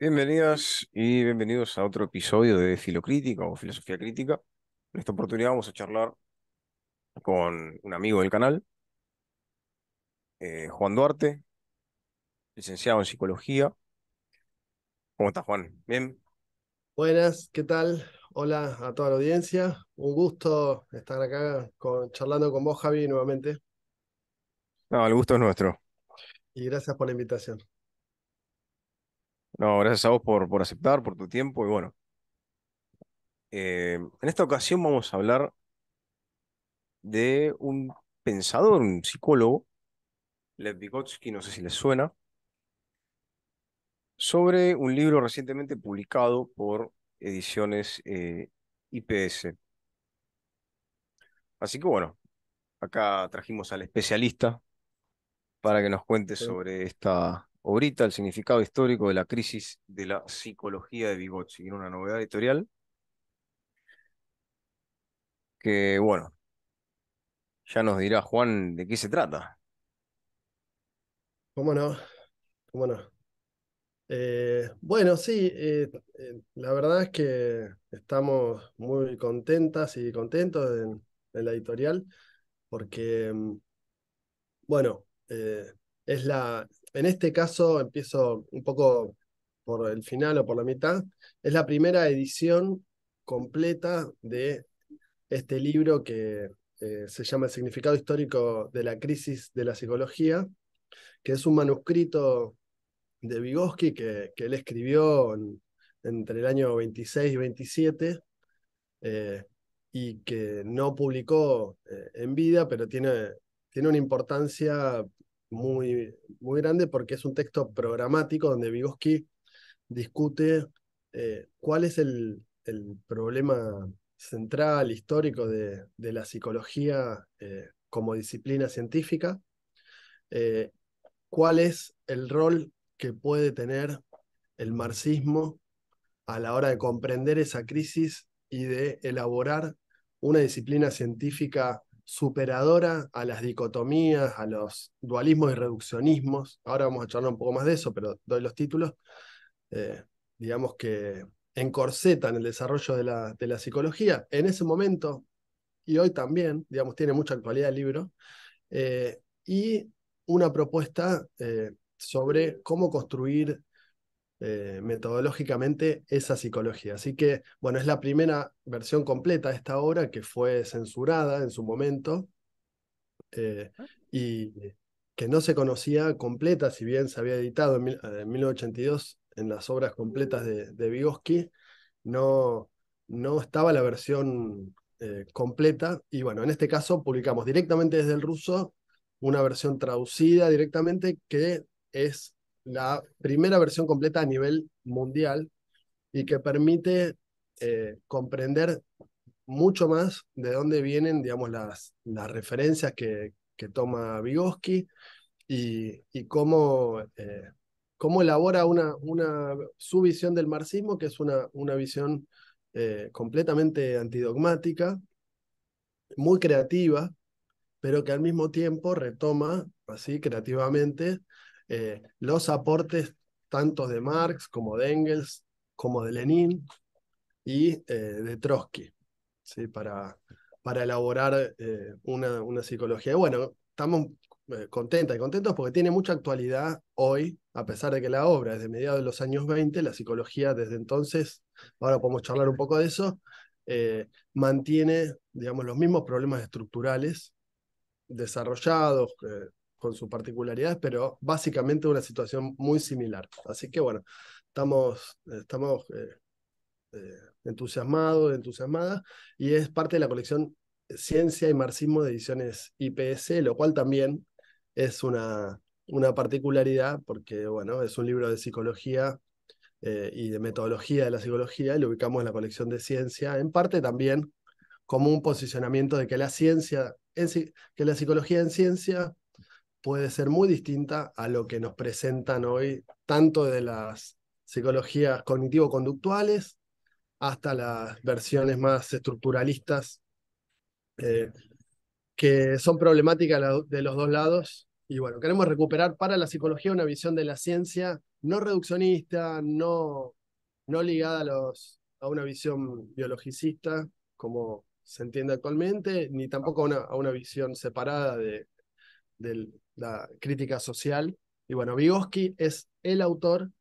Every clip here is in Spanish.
Bienvenidas y bienvenidos a otro episodio de Filocrítica o Filosofía Crítica. En esta oportunidad vamos a charlar con un amigo del canal, eh, Juan Duarte, licenciado en Psicología. ¿Cómo estás, Juan? ¿Bien? Buenas, ¿qué tal? Hola a toda la audiencia. Un gusto estar acá charlando con vos, Javi, nuevamente. No, el gusto es nuestro. Y gracias por la invitación. No, gracias a vos por, por aceptar, por tu tiempo y bueno. Eh, en esta ocasión vamos a hablar de un pensador, un psicólogo, Lev Vygotsky, no sé si les suena, sobre un libro recientemente publicado por ediciones eh, IPS. Así que bueno, acá trajimos al especialista para que nos cuente sobre esta ahorita el significado histórico de la crisis de la psicología de Vygotsky, En una novedad editorial que, bueno, ya nos dirá Juan de qué se trata. ¿Cómo no? ¿Cómo no? Eh, bueno, sí, eh, eh, la verdad es que estamos muy contentas y contentos en la editorial porque, mm, bueno, es la, en este caso, empiezo un poco por el final o por la mitad, es la primera edición completa de este libro que eh, se llama El significado histórico de la crisis de la psicología, que es un manuscrito de Vygotsky que, que él escribió entre el año 26 y 27 eh, y que no publicó eh, en vida, pero tiene, tiene una importancia muy, muy grande porque es un texto programático donde Vygotsky discute eh, cuál es el, el, problema central, histórico de, la psicología eh, como disciplina científica, eh, cuál es el rol que puede tener el marxismo a la hora de comprender esa crisis y de elaborar una disciplina científica superadora a las dicotomías, a los dualismos y reduccionismos. Ahora vamos a charlar un poco más de eso, pero doy los títulos. Eh, digamos que encorsetan el desarrollo de la, psicología. En ese momento, y hoy también, digamos, tiene mucha actualidad el libro, eh, y una propuesta eh, sobre cómo construir eh, metodológicamente esa psicología. Así que, bueno, es la primera versión completa de esta obra que fue censurada en su momento eh, ah. y que no se conocía completa, si bien se había editado en, 1982 eh, en las obras completas de, Vygotsky, no, no estaba la versión completa. Y bueno, en este caso publicamos directamente desde el ruso una versión traducida directamente que es la primera versión completa a nivel mundial y que permite eh, comprender mucho más de dónde vienen, digamos, las, las referencias que, que toma Vygotsky y, cómo, eh, cómo elabora una, una, su visión del marxismo, que es una, una visión eh, completamente antidogmática, muy creativa, pero que al mismo tiempo retoma así creativamente eh, los aportes tanto de Marx como de Engels, como de Lenin y eh, de Trotsky, para, elaborar eh, una, psicología. bueno, estamos contentas y contentos porque tiene mucha actualidad hoy, a pesar de que la obra es de mediados de los años 20, la psicología desde entonces, ahora podemos charlar un poco de eso, mantiene, digamos, los mismos problemas estructurales desarrollados, con sus particularidades, pero básicamente una situación muy similar. Así que bueno, estamos, estamos eh, eh, entusiasmados, entusiasmadas, y es parte de la colección Ciencia y Marxismo de ediciones IPS, lo cual también es una, una particularidad, porque bueno, es un libro de psicología eh, y de metodología de la psicología, y lo ubicamos en la colección de ciencia, en parte también como un posicionamiento de que la ciencia, que la psicología en ciencia puede ser muy distinta a lo que nos presentan hoy, tanto de las psicologías cognitivo-conductuales hasta las versiones más estructuralistas, eh, que son problemáticas de los dos lados. Y bueno, queremos recuperar para la psicología una visión de la ciencia no reduccionista, no, no ligada a, los, a una visión biologicista, como se entiende actualmente, ni tampoco una, a una visión separada de, de la crítica social. Y bueno, Vygotsky es el autor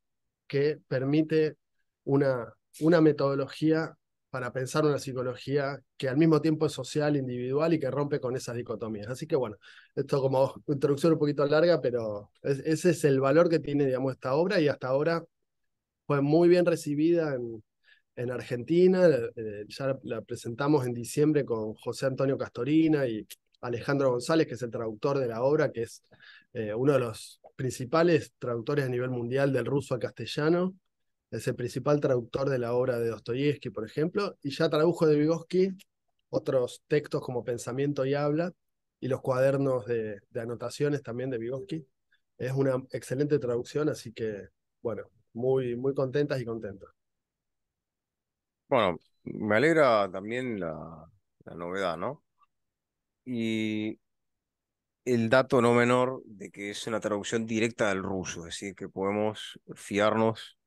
que permite una, una metodología para pensar una psicología que al mismo tiempo es social, individual y que rompe con esas dicotomías. Así que bueno, esto como introducción un poquito larga, pero ese es el valor que tiene, digamos, esta obra y hasta ahora fue muy bien recibida en, Argentina, eh, eh, ya la presentamos en diciembre con José Antonio Castorina y Alejandro González, que es el traductor de la obra, que es eh, uno de los principales traductores a nivel mundial del ruso a castellano, es el principal traductor de la obra de Dostoyevsky, por ejemplo, y ya tradujo de Vygotsky otros textos como Pensamiento y Habla, y los cuadernos de, anotaciones también de Vygotsky. Es una excelente traducción, así que, bueno, muy, muy contentas y contentos. Bueno, me alegra también la novedad, ¿no? y el dato no menor de que es una traducción directa del ruso, es decir, que podemos fiarnos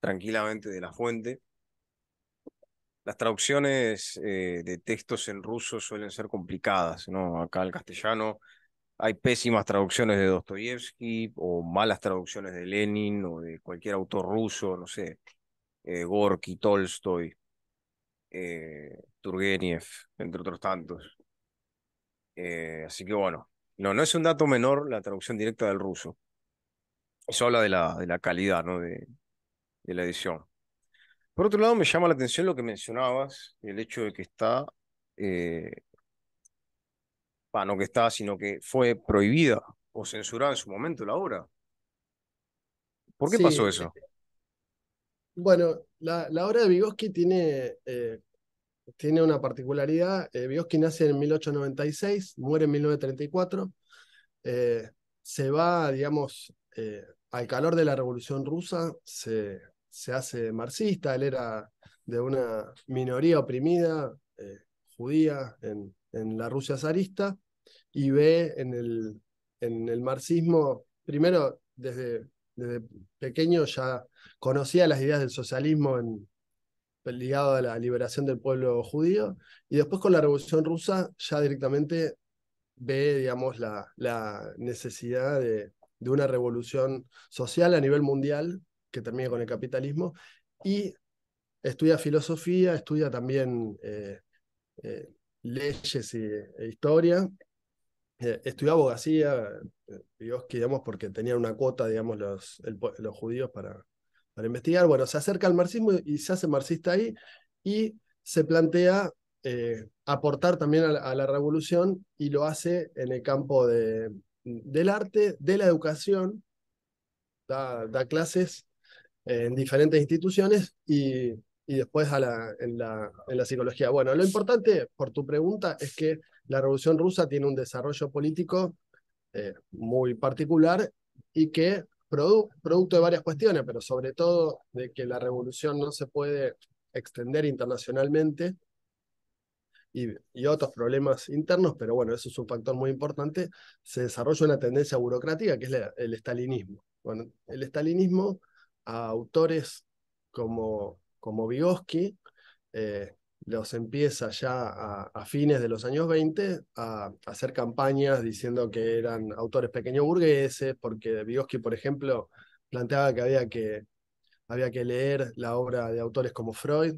tranquilamente de la fuente. Las traducciones eh, de textos en ruso suelen ser complicadas, ¿no? Acá el castellano hay pésimas traducciones de Dostoyevsky o malas traducciones de Lenin o de cualquier autor ruso, no sé, eh, Gorky, Tolstoy, eh, entre otros tantos. Eh, así que bueno, no, no es un dato menor la traducción directa del ruso. Eso habla de la, de la calidad ¿no? de, la edición. Por otro lado, me llama la atención lo que mencionabas, el hecho de que está, eh, no que está, sino que fue prohibida o censurada en su momento la obra. ¿Por qué pasó eso? Eh, bueno, la, obra de Vygotsky tiene tiene una particularidad. Bioski eh, nace en 1896, muere en 1934. Eh, se va, digamos, eh, al calor de la Revolución Rusa, se, se, hace marxista, él era de una minoría oprimida judía en, en, la Rusia zarista y ve en el, en el marxismo, primero desde, desde pequeño ya conocía las ideas del socialismo en, ligado a la liberación del pueblo judío, y después con la Revolución Rusa ya directamente ve, digamos, la, la necesidad de, una revolución social a nivel mundial que termine con el capitalismo, y estudia filosofía, estudia también eh, eh, leyes y, e historia, eh, estudia abogacía, digamos, porque tenían una cuota, digamos, los, los judíos para, para investigar. Bueno, se acerca al marxismo y se hace marxista ahí y se plantea eh, aportar también a la, revolución y lo hace en el campo del arte, de la educación, da, clases en diferentes instituciones y, después a la, en, la, en la psicología. Bueno, lo importante por tu pregunta es que la revolución rusa tiene un desarrollo político eh, muy particular y que producto de varias cuestiones, pero sobre todo de que la revolución no se puede extender internacionalmente y, otros problemas internos, pero bueno, eso es un factor muy importante, se desarrolla una tendencia burocrática que es el estalinismo. Bueno, el estalinismo a autores como, como Vygotsky, eh, los empieza ya a, fines de los años 20 a, hacer campañas diciendo que eran autores pequeños burgueses, porque Vygotsky, por ejemplo, planteaba que había, que había que leer la obra de autores como Freud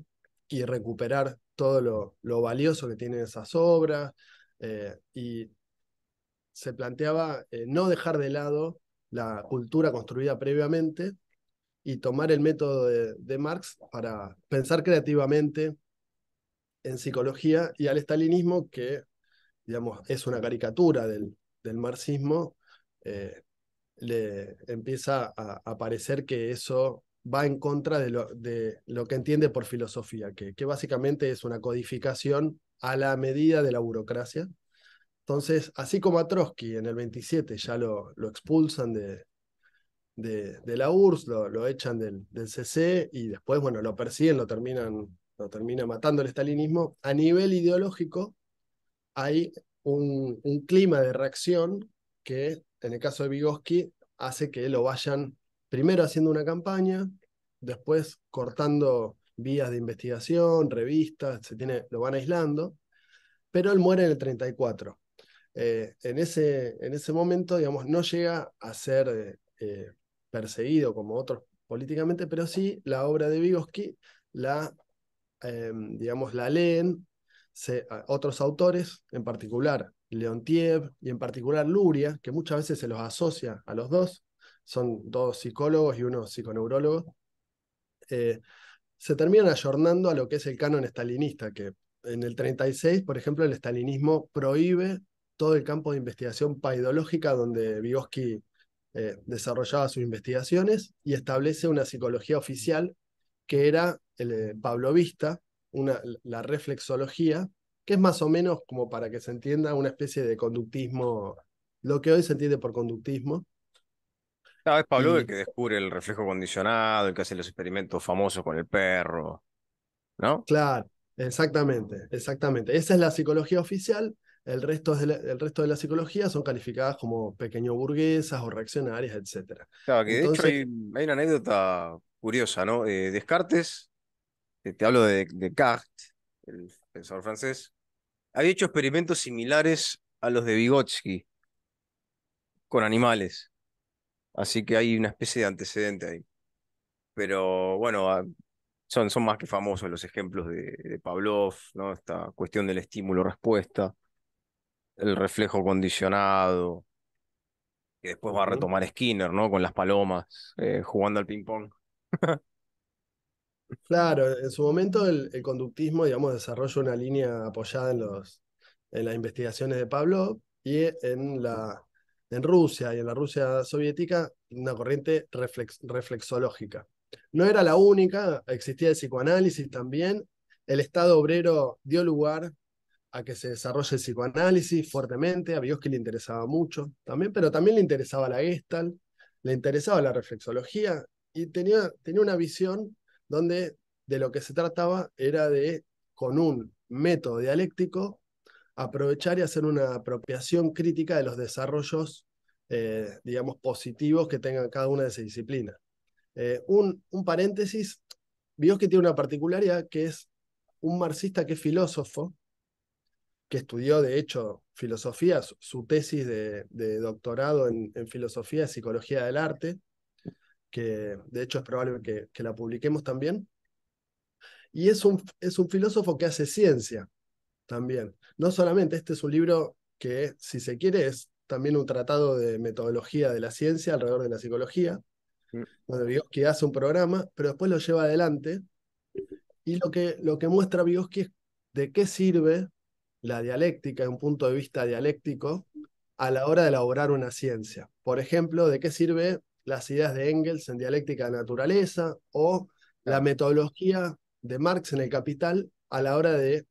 y recuperar todo lo, valioso que tienen esas obras, eh, y se planteaba eh, no dejar de lado la cultura construida previamente y tomar el método de Marx para pensar creativamente en psicología y al estalinismo, que digamos, es una caricatura del, del marxismo, eh, le empieza a, parecer que eso va en contra de lo, de lo que entiende por filosofía, que, que, básicamente es una codificación a la medida de la burocracia. Entonces, así como a Trotsky en el 27 ya lo, lo expulsan de, de, la URSS, lo, echan del, del, CC y después, bueno, lo persiguen, lo terminan termina matando el estalinismo, a nivel ideológico hay un, clima de reacción que en el caso de Vygotsky hace que lo vayan primero haciendo una campaña, después cortando vías de investigación, revistas, se tiene, lo van aislando, pero él muere en el 34. Eh, en, ese, en ese momento, digamos, no llega a ser eh, eh, perseguido como otros políticamente, pero sí la obra de Vygotsky la Em, digamos, la leen otros autores, en particular Leontiev y en particular Luria, que muchas veces se los asocia a los dos, son dos psicólogos y uno psiconeurólogo, eh, se terminan ayornando a lo que es el canon estalinista, que en el 36, por ejemplo, el estalinismo prohíbe todo el campo de investigación paidológica donde Vygotsky eh, desarrollaba sus investigaciones y establece una psicología oficial que era el eh, Vista una, la reflexología, que es más o menos como para que se entienda una especie de conductismo, lo que hoy se entiende por conductismo. Claro, es Pablo el que descubre el reflejo condicionado, el que hace los experimentos famosos con el perro, ¿no? Claro, exactamente, exactamente. Esa es la psicología oficial, el resto de la, el resto de la psicología son calificadas como pequeño burguesas o reaccionarias, etc. Claro, que de hecho hay, una anécdota curiosa, ¿no? Eh, Descartes, te hablo de Descartes, el pensador francés, había hecho experimentos similares a los de Vygotsky con animales. Así que hay una especie de antecedente ahí. Pero bueno, ah, son, más que famosos los ejemplos de, Pavlov, ¿no? Esta cuestión del estímulo-respuesta, el reflejo condicionado, que después va a retomar Skinner, ¿no? Con las palomas, eh, jugando al ping-pong. Claro, en su momento el, conductismo, digamos, desarrolla una línea apoyada en, los, en las investigaciones de Pablo y en, la, en Rusia y en la Rusia soviética una corriente reflexológica. No era la única, existía el psicoanálisis también. El Estado obrero dio lugar a que se desarrolle el psicoanálisis fuertemente, a que le interesaba mucho también, pero también le interesaba la Gestalt, le interesaba la reflexología y tenía, tenía una visión donde de lo que se trataba era de, con un método dialéctico, aprovechar y hacer una apropiación crítica de los desarrollos, eh, digamos, positivos que tengan cada una de esas disciplinas. Eh, un, un paréntesis, que tiene una particularidad que es un marxista que es filósofo, que estudió de hecho filosofía, su, tesis de, doctorado en, filosofía y psicología del arte, que de hecho es probable que, la publiquemos también. Y es un, es un filósofo que hace ciencia también. No solamente, este es un libro que, si se quiere, es también un tratado de metodología de la ciencia alrededor de la psicología, mm. donde Vygotsky hace un programa, pero después lo lleva adelante. Y lo que, lo que muestra Vygotsky es de qué sirve la dialéctica, un punto de vista dialéctico, a la hora de elaborar una ciencia. Por ejemplo, de qué sirve las ideas de Engels en dialéctica de naturaleza o la metodología de Marx en el Capital a la hora de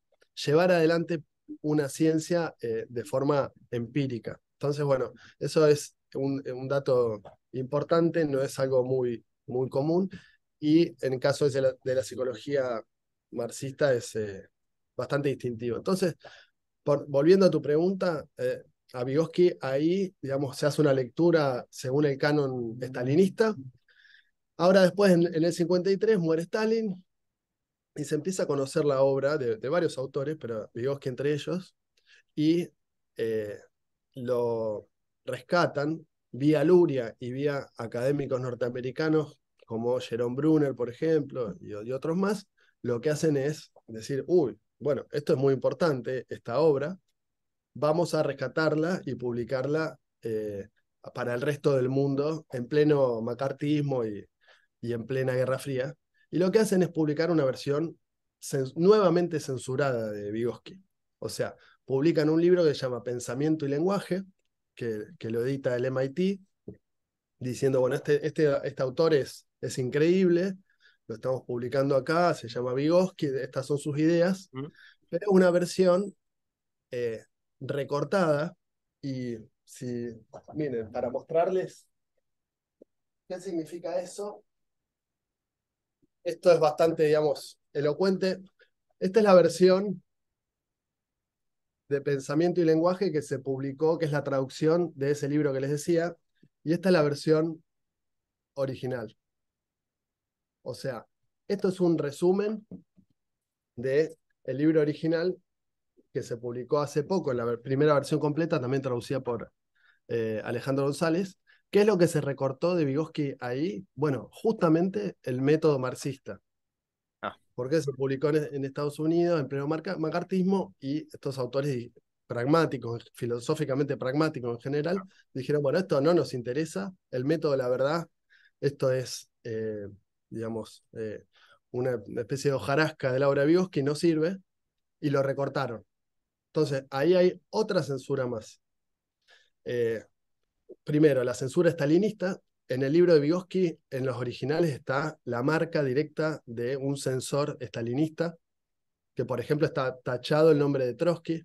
llevar adelante una ciencia eh, de forma empírica. Entonces, bueno, eso es un, dato importante, no es algo muy, muy común y en el caso de la, psicología marxista es eh, bastante distintivo. Entonces, volviendo a tu pregunta, eh, a Vygotsky ahí, digamos, se hace una lectura según el canon estalinista. Ahora después, en, el 53, muere Stalin y se empieza a conocer la obra de, varios autores, pero Vygotsky entre ellos, y eh, lo rescatan vía Luria y vía académicos norteamericanos como Jerome Brunner, por ejemplo, y, y otros más, lo que hacen es decir, uy, bueno, esto es muy importante, esta obra, vamos a rescatarla y publicarla eh, para el resto del mundo en pleno macartismo y, y, en plena Guerra Fría. Y lo que hacen es publicar una versión nuevamente censurada de Vygotsky. O sea, publican un libro que se llama Pensamiento y Lenguaje, que, que lo edita el MIT, diciendo, bueno, este, este, este autor es, es increíble, lo estamos publicando acá, se llama Vygotsky, estas son sus ideas, mm. pero es una versión eh, recortada y si, miren, para mostrarles qué significa eso, esto es bastante, digamos, elocuente. Esta es la versión de Pensamiento y Lenguaje que se publicó, que es la traducción de ese libro que les decía, y esta es la versión original. O sea, esto es un resumen de el libro original que se publicó hace poco, en la primera versión completa, también traducida por eh, Alejandro González. ¿Qué es lo que se recortó de Vygotsky ahí? Bueno, justamente el método marxista. Ah. Porque se publicó en, Estados Unidos, en pleno macartismo, y estos autores pragmáticos, filosóficamente pragmáticos en general, ah. dijeron, bueno, esto no nos interesa, el método de la verdad, esto es, eh, digamos, eh, una especie de hojarasca de Laura Vygotsky, no sirve, y lo recortaron. Entonces, ahí hay otra censura más. Eh, primero, la censura estalinista. En el libro de Vygotsky, en los originales, está la marca directa de un censor estalinista, que por ejemplo está tachado el nombre de Trotsky.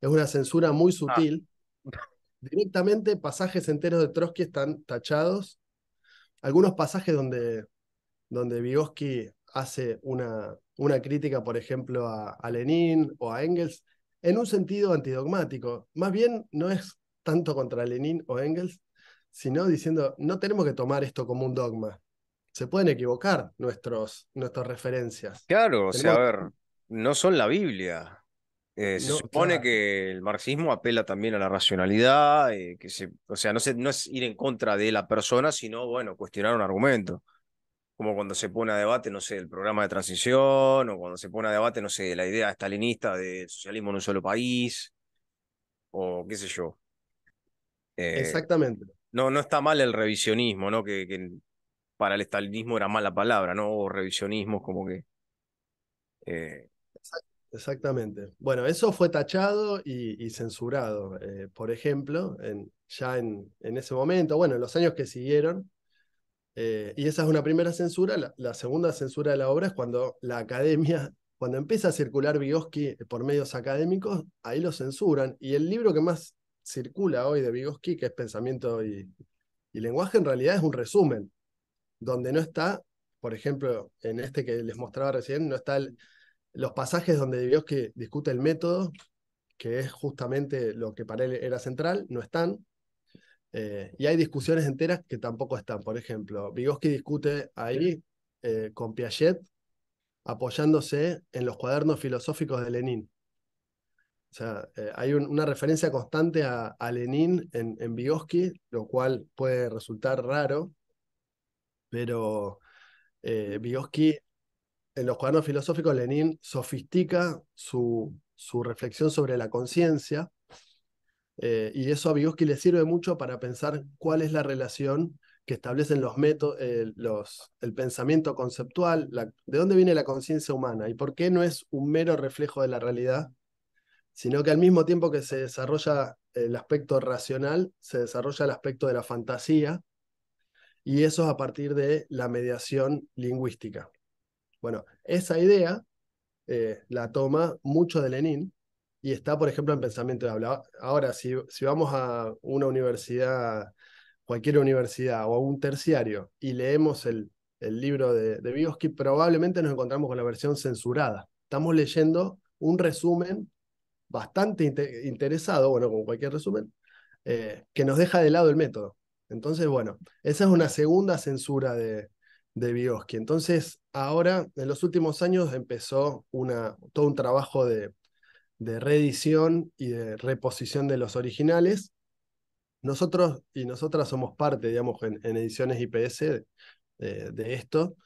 Es una censura muy ah. sutil. Directamente pasajes enteros de Trotsky están tachados. Algunos pasajes donde, donde Vygotsky hace una, crítica, por ejemplo, a Lenin o a Engels, en un sentido antidogmático. Más bien no es tanto contra Lenin o Engels, sino diciendo, no tenemos que tomar esto como un dogma. Se pueden equivocar nuestros, nuestras referencias. Claro, o sea, a ver, no son la Biblia. Eh, se supone que el marxismo apela también a la racionalidad, eh, que se, o sea, no, no es ir en contra de la persona, sino, bueno, cuestionar un argumento como cuando se pone a debate, no sé, el programa de transición, o cuando se pone a debate, no sé, la idea estalinista de socialismo en un solo país, o qué sé yo. Eh, Exactamente. No, no está mal el revisionismo, ¿no? Que, para el estalinismo era mala palabra, ¿no? O revisionismo como que. Eh, Exactamente. Bueno, eso fue tachado y, censurado, eh, por ejemplo, en, ya en, en ese momento, bueno, en los años que siguieron, eh, y esa es una primera censura. La, segunda censura de la obra es cuando la academia, cuando empieza a circular Vygotsky por medios académicos, ahí lo censuran. Y el libro que más circula hoy de Vygotsky, que es Pensamiento y, Lenguaje, en realidad es un resumen, donde no está, por ejemplo, en este que les mostraba recién, no están los pasajes donde Vygotsky discute el método, que es justamente lo que para él era central, no están. Eh, y hay discusiones enteras que tampoco están. Por ejemplo, Vygotsky discute ahí eh, con Piaget apoyándose en los cuadernos filosóficos de Lenin. O sea, eh, hay una referencia constante a, Lenin en, en Vygotsky, lo cual puede resultar raro, pero Vygotsky, en los cuadernos filosóficos, Lenin sofistica su reflexión sobre la conciencia eh, y eso a Vygotsky le sirve mucho para pensar cuál es la relación que establecen los métodos, eh, el pensamiento conceptual, de dónde viene la conciencia humana y por qué no es un mero reflejo de la realidad, sino que al mismo tiempo que se desarrolla el aspecto racional, se desarrolla el aspecto de la fantasía, y eso es a partir de la mediación lingüística. Bueno, esa idea eh, la toma mucho de Lenin, y está, por ejemplo, en pensamiento de habla. Ahora, si, si vamos a una universidad, cualquier universidad o a un terciario y leemos el, libro de, de Vygotsky, probablemente nos encontramos con la versión censurada. Estamos leyendo un resumen bastante interesado, bueno, como cualquier resumen, eh, que nos deja de lado el método. Entonces, bueno, esa es una segunda censura de, de Vygotsky. Entonces, ahora, en los últimos años, empezó una, todo un trabajo de, de reedición y de reposición de los originales. Nosotros y nosotras somos parte, digamos, en, ediciones IPS eh, de, esto,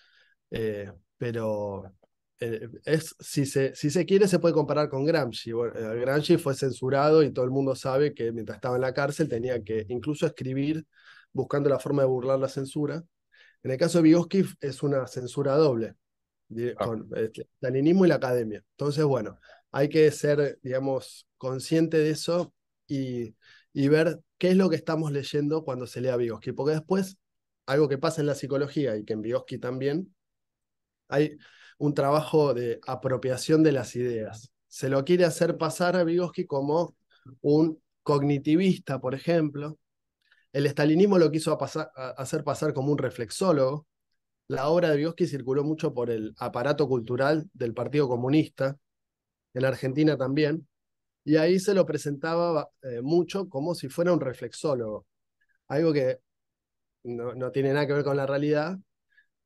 eh, pero eh, es, si, se, si se quiere se puede comparar con Gramsci. Gramsci fue censurado y todo el mundo sabe que mientras estaba en la cárcel tenía que incluso escribir buscando la forma de burlar la censura. En el caso de Vygotsky es una censura doble, ah. con el este, leninismo y la academia. Entonces, bueno, hay que ser, digamos, consciente de eso y, ver qué es lo que estamos leyendo cuando se lee a Vygotsky, porque después, algo que pasa en la psicología y que en Vygotsky también, hay un trabajo de apropiación de las ideas. Se lo quiere hacer pasar a Vygotsky como un cognitivista, por ejemplo. El estalinismo lo quiso hacer pasar como un reflexólogo. La obra de Vygotsky circuló mucho por el aparato cultural del Partido Comunista, en Argentina también, y ahí se lo presentaba eh, mucho como si fuera un reflexólogo, algo que no, no tiene nada que ver con la realidad,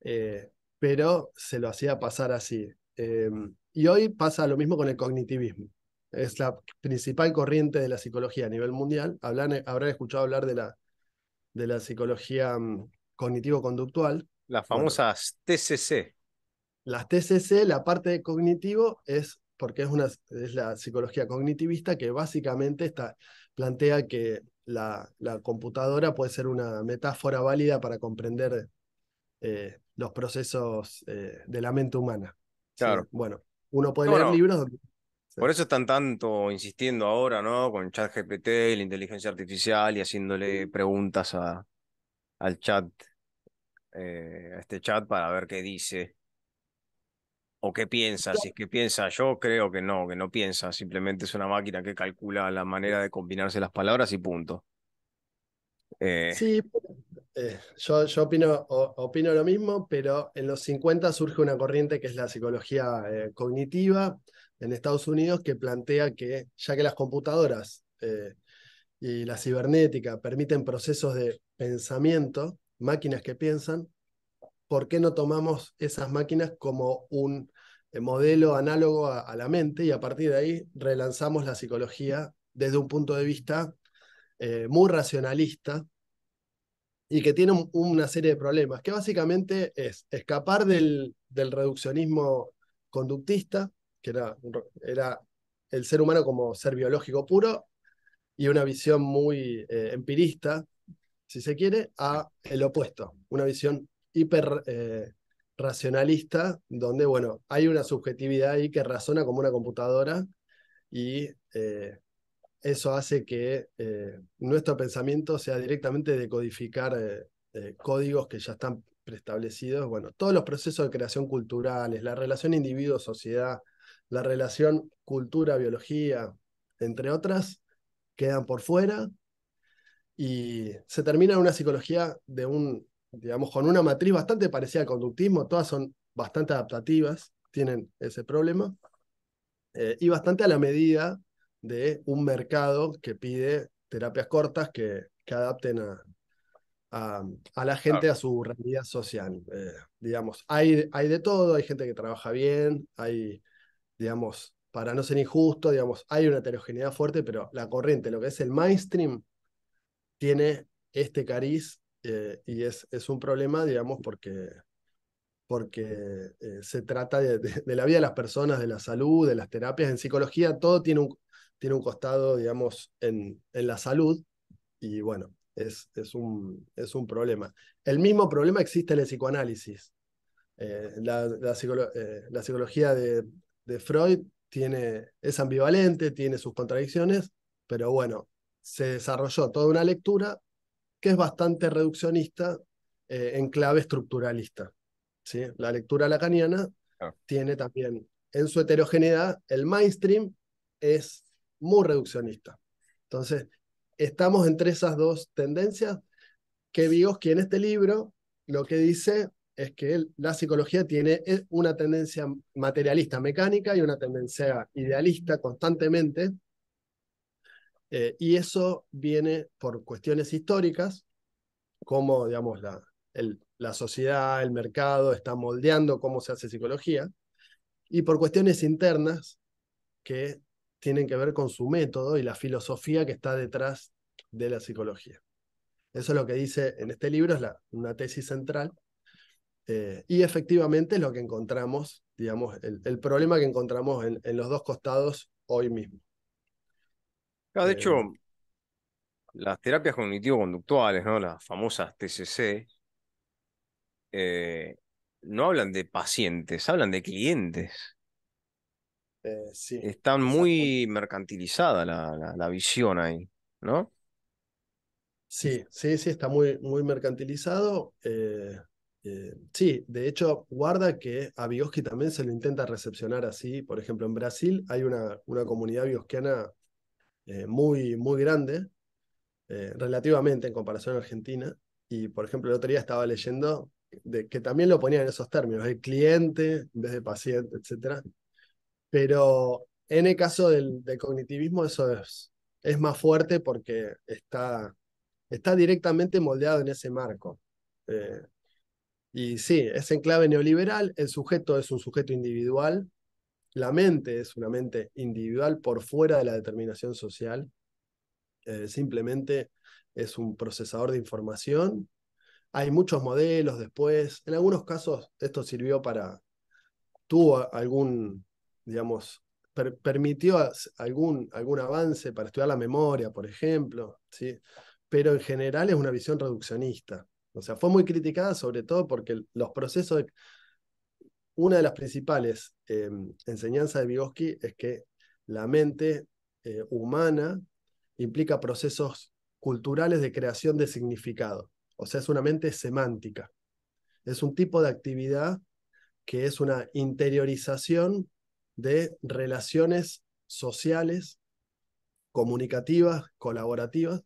eh, pero se lo hacía pasar así. Eh, y hoy pasa lo mismo con el cognitivismo. Es la principal corriente de la psicología a nivel mundial. Hablan, habrán escuchado hablar de la, de la psicología mm, cognitivo-conductual. Las famosas TCC. Las TCC, la parte de cognitivo es porque es, una, es la psicología cognitivista que básicamente está, plantea que la, la, computadora puede ser una metáfora válida para comprender eh, los procesos eh, de la mente humana. Claro. bueno, uno puede leer libros Por eso están tanto insistiendo ahora, ¿no? Con ChatGPT, la inteligencia artificial y haciéndole preguntas al chat, eh, a este chat para ver qué dice ¿O qué piensa? Si es que piensa, yo creo que no, que no piensa, simplemente es una máquina que calcula la manera de combinarse las palabras y punto. Eh, sí, eh, yo, yo opino, opino, lo mismo, pero en los 50 surge una corriente que es la psicología eh, cognitiva en Estados Unidos que plantea que ya que las computadoras y la cibernética permiten procesos de pensamiento, máquinas que piensan, ¿por qué no tomamos esas máquinas como un modelo análogo a, la mente y a partir de ahí relanzamos la psicología desde un punto de vista eh, muy racionalista y que tiene una serie de problemas, que básicamente es escapar del, reduccionismo conductista, que era, era, el ser humano como ser biológico puro, y una visión muy eh, empirista, si se quiere, a el opuesto, una visión hiper... Eh, racionalista, donde, bueno, hay una subjetividad ahí que razona como una computadora y eh, eso hace que eh, nuestro pensamiento sea directamente decodificar eh, códigos que ya están preestablecidos. Bueno, todos los procesos de creación culturales, la relación individuo-sociedad, la relación cultura-biología, entre otras, quedan por fuera y se termina en una psicología de un digamos, con una matriz bastante parecida al conductismo, todas son bastante adaptativas, tienen ese problema, eh, y bastante a la medida de un mercado que pide terapias cortas que, que adapten a, la gente a su realidad social. Eh, digamos, hay, hay de todo, hay gente que trabaja bien, hay, digamos, para no ser injusto, digamos, hay una heterogeneidad fuerte, pero la corriente, lo que es el mainstream, tiene este cariz eh, y es, es un problema, digamos, porque, porque eh, se trata de, la vida de las personas, de la salud, de las terapias. En psicología todo tiene un, tiene un costado, digamos, en, la salud y bueno, es, un, es un problema. El mismo problema existe en el psicoanálisis. Eh, la, psicología de, de Freud tiene, es ambivalente, tiene sus contradicciones, pero bueno, se desarrolló toda una lectura que es bastante reduccionista eh, en clave estructuralista. ¿sí? La lectura lacaniana tiene también en su heterogeneidad, el mainstream es muy reduccionista. Entonces, estamos entre esas dos tendencias que que en este libro lo que dice es que la psicología tiene una tendencia materialista, mecánica y una tendencia idealista constantemente, eh, y eso viene por cuestiones históricas, como digamos, la, sociedad, el mercado está moldeando cómo se hace psicología, y por cuestiones internas que tienen que ver con su método y la filosofía que está detrás de la psicología. Eso es lo que dice en este libro, es la, una tesis central. Eh, y efectivamente es lo que encontramos, digamos, el, problema que encontramos en los dos costados hoy mismo. Ah, de hecho, eh, las terapias cognitivo-conductuales, ¿no? las famosas TCC, eh, no hablan de pacientes, hablan de clientes. Está eh, Están muy mercantilizada la, visión ahí, ¿no? Sí, sí, sí, está muy, muy mercantilizado. sí, de hecho, guarda que a Vygotsky también se lo intenta recepcionar así. Por ejemplo, en Brasil hay una, una comunidad biosquiana eh, muy, muy grande, eh, relativamente en comparación a Argentina. Y, por ejemplo, el otro día estaba leyendo de, que también lo ponían en esos términos, el cliente en vez de paciente, etc. Pero en el caso del, cognitivismo eso es, es, más fuerte porque está, está directamente moldeado en ese marco. Eh, y sí, es en clave neoliberal, el sujeto es un sujeto individual, la mente es una mente individual por fuera de la determinación social. Eh, simplemente es un procesador de información. Hay muchos modelos después. En algunos casos esto sirvió para, tuvo algún, digamos, permitió algún, algún avance para estudiar la memoria, por ejemplo, ¿sí? pero en general es una visión reduccionista. O sea, fue muy criticada sobre todo porque los procesos de una de las principales em, enseñanzas de Vygotsky es que la mente eh, humana implica procesos culturales de creación de significado. O sea, es una mente semántica. Es un tipo de actividad que es una interiorización de relaciones sociales, comunicativas, colaborativas,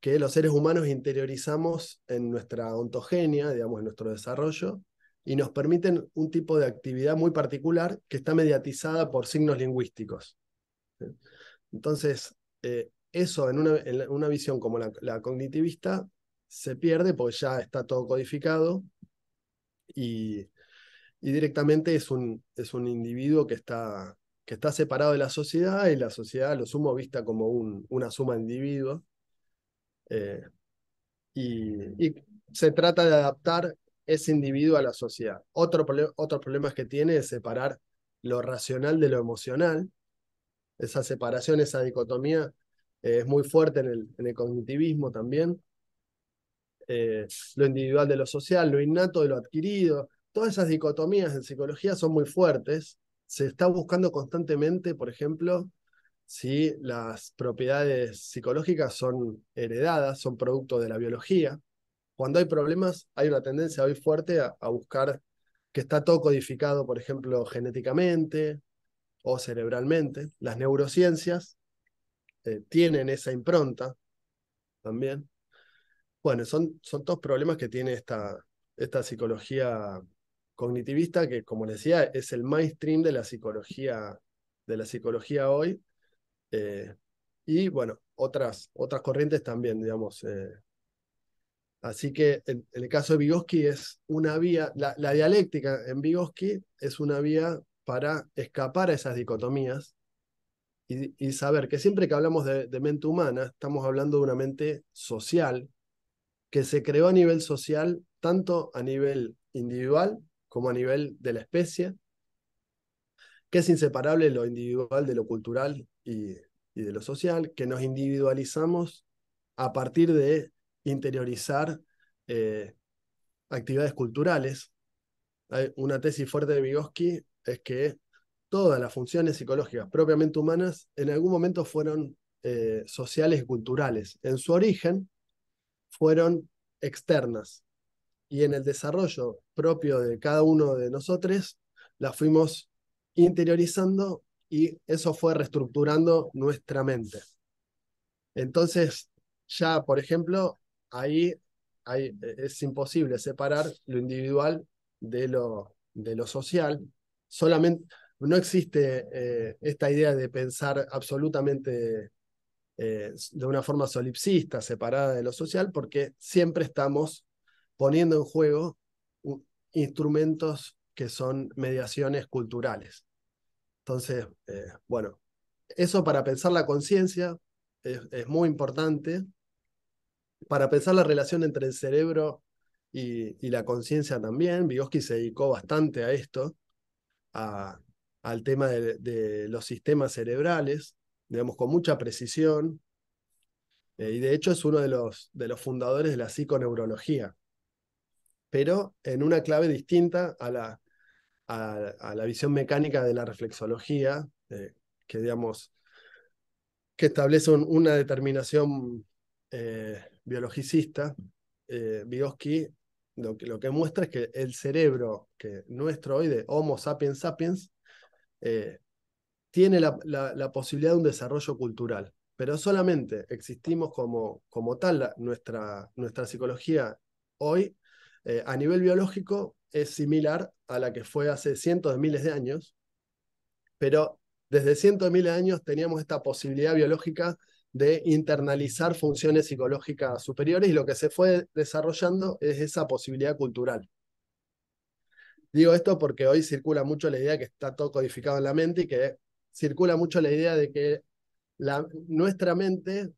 que los seres humanos interiorizamos en nuestra ontogenia, digamos, en nuestro desarrollo, y nos permiten un tipo de actividad muy particular que está mediatizada por signos lingüísticos. Entonces, eh, eso en una, en una, visión como la, cognitivista se pierde porque ya está todo codificado y, y directamente es un, es un individuo que está, que está, separado de la sociedad y la sociedad lo sumo vista como un, una suma de eh, y, y se trata de adaptar ese individuo a la sociedad. Otro, otro problema que tiene es separar lo racional de lo emocional. Esa separación, esa dicotomía eh, es muy fuerte en el, en el cognitivismo también. Eh, lo individual de lo social, lo innato de lo adquirido. Todas esas dicotomías en psicología son muy fuertes. Se está buscando constantemente, por ejemplo, si las propiedades psicológicas son heredadas, son producto de la biología, cuando hay problemas, hay una tendencia hoy fuerte a, buscar que está todo codificado, por ejemplo, genéticamente o cerebralmente. Las neurociencias eh, tienen esa impronta también. Bueno, son, son todos problemas que tiene esta, esta psicología cognitivista, que como les decía, es el mainstream de la psicología, de la psicología hoy. Eh, y bueno, otras, otras corrientes también, digamos, eh, Así que en, el caso de Vygotsky es una vía, la, dialéctica en Vygotsky es una vía para escapar a esas dicotomías y, saber que siempre que hablamos de, mente humana, estamos hablando de una mente social que se creó a nivel social, tanto a nivel individual como a nivel de la especie, que es inseparable lo individual de lo cultural y, de lo social, que nos individualizamos a partir de interiorizar eh, actividades culturales. Hay una tesis fuerte de Vygotsky es que todas las funciones psicológicas propiamente humanas en algún momento fueron eh, sociales y culturales. En su origen fueron externas y en el desarrollo propio de cada uno de nosotros las fuimos interiorizando y eso fue reestructurando nuestra mente. Entonces, ya, por ejemplo, ahí, e-, es imposible separar lo individual de lo, social. Solamente, no existe eh, esta idea de pensar absolutamente eh, de una forma solipsista, separada de lo social, porque siempre estamos poniendo en juego instrumentos que son mediaciones culturales. Entonces, eh, bueno, eso para pensar la conciencia es, muy importante para pensar la relación entre el cerebro y, la conciencia también. Vygotsky se dedicó bastante a esto, al tema de, los sistemas cerebrales, digamos, con mucha precisión. Eh, y de hecho es uno de los, de los fundadores de la psiconeurología, pero en una clave distinta a la, a, la visión mecánica de la reflexología, eh, que digamos, que establece una determinación eh, biologicista, eh, Vygotsky lo que, muestra es que el cerebro que nuestro hoy de Homo sapiens sapiens eh, tiene la, posibilidad de un desarrollo cultural, pero solamente existimos como, como tal nuestra, nuestra psicología hoy eh, a nivel biológico es similar a la que fue hace cientos de miles de años, pero desde cientos de miles de años teníamos esta posibilidad biológica de internalizar funciones psicológicas superiores y lo que se fue desarrollando es esa posibilidad cultural. Digo esto porque hoy circula mucho la idea que está todo codificado en la mente y que circula mucho la idea de que nuestra mente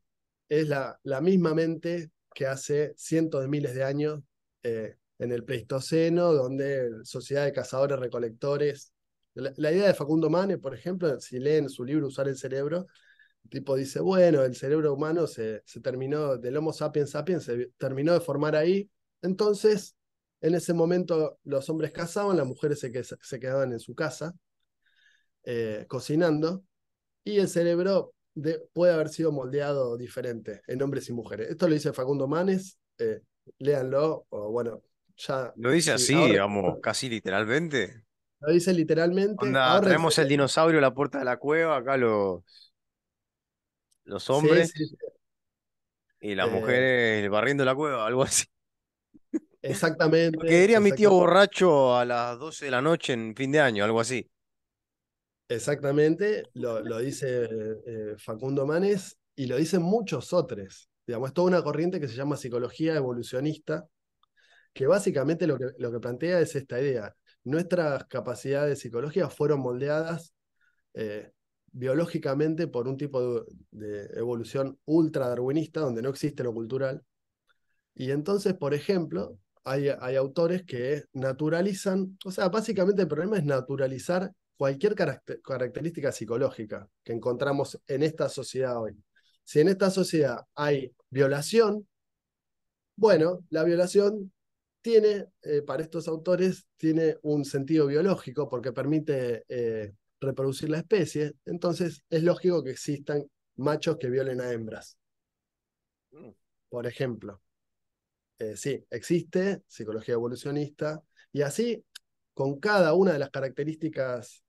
es la, la, misma mente que hace cientos de miles de años eh, en el Pleistoceno, donde sociedad de cazadores, recolectores. La, la idea de Facundo Mane, por ejemplo, si leen su libro Usar el Cerebro, tipo dice, bueno, el cerebro humano se, se terminó, del Homo sapiens sapiens, se terminó de formar ahí. Entonces, en ese momento los hombres cazaban, las mujeres se, quedaban en su casa eh, cocinando y el cerebro puede haber sido moldeado diferente en hombres y mujeres. Esto lo dice Facundo Manes, eh, léanlo, o bueno, ya... Lo dice así, digamos, casi literalmente. Lo dice literalmente. Onda, tenemos el dinosaurio en la puerta de la cueva, acá lo los hombres y las eh, mujeres barriendo la cueva, algo así. Exactamente. mi tío borracho a las 12 de la noche en fin de año, algo así. Exactamente, lo, dice eh, Facundo Manes y lo dicen muchos otros. Digamos, es toda una corriente que se llama psicología evolucionista, que básicamente lo que, lo que plantea es esta idea. Nuestras capacidades psicológicas fueron moldeadas eh, biológicamente por un tipo de, evolución ultra darwinista donde no existe lo cultural. Y entonces, por ejemplo, hay, hay, autores que naturalizan, o sea, básicamente el problema es naturalizar cualquier característica psicológica que encontramos en esta sociedad hoy. Si en esta sociedad hay violación, bueno, la violación tiene, eh, para estos autores, tiene un sentido biológico porque permite eh, reproducir la especie, entonces es lógico que existan machos que violen a hembras. Mm. Por ejemplo, eh, sí, existe psicología evolucionista y así con cada una de las características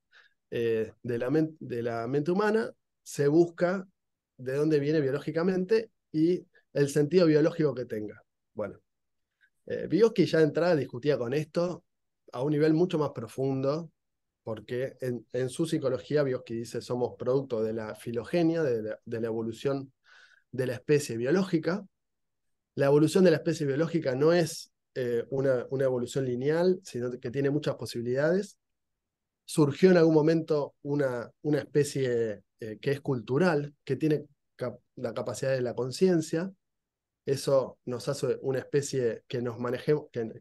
eh, de, la mente humana se busca de dónde viene biológicamente y el sentido biológico que tenga. Bueno, eh, Vygotsky ya de entrada discutía con esto a un nivel mucho más profundo, porque en, su psicología Bioski dice somos producto de la filogenia, de la, evolución de la especie biológica. La evolución de la especie biológica no es eh, una, evolución lineal, sino que tiene muchas posibilidades. Surgió en algún momento una, una especie eh, que es cultural, que tiene la capacidad de la conciencia. Eso nos hace una especie que, nos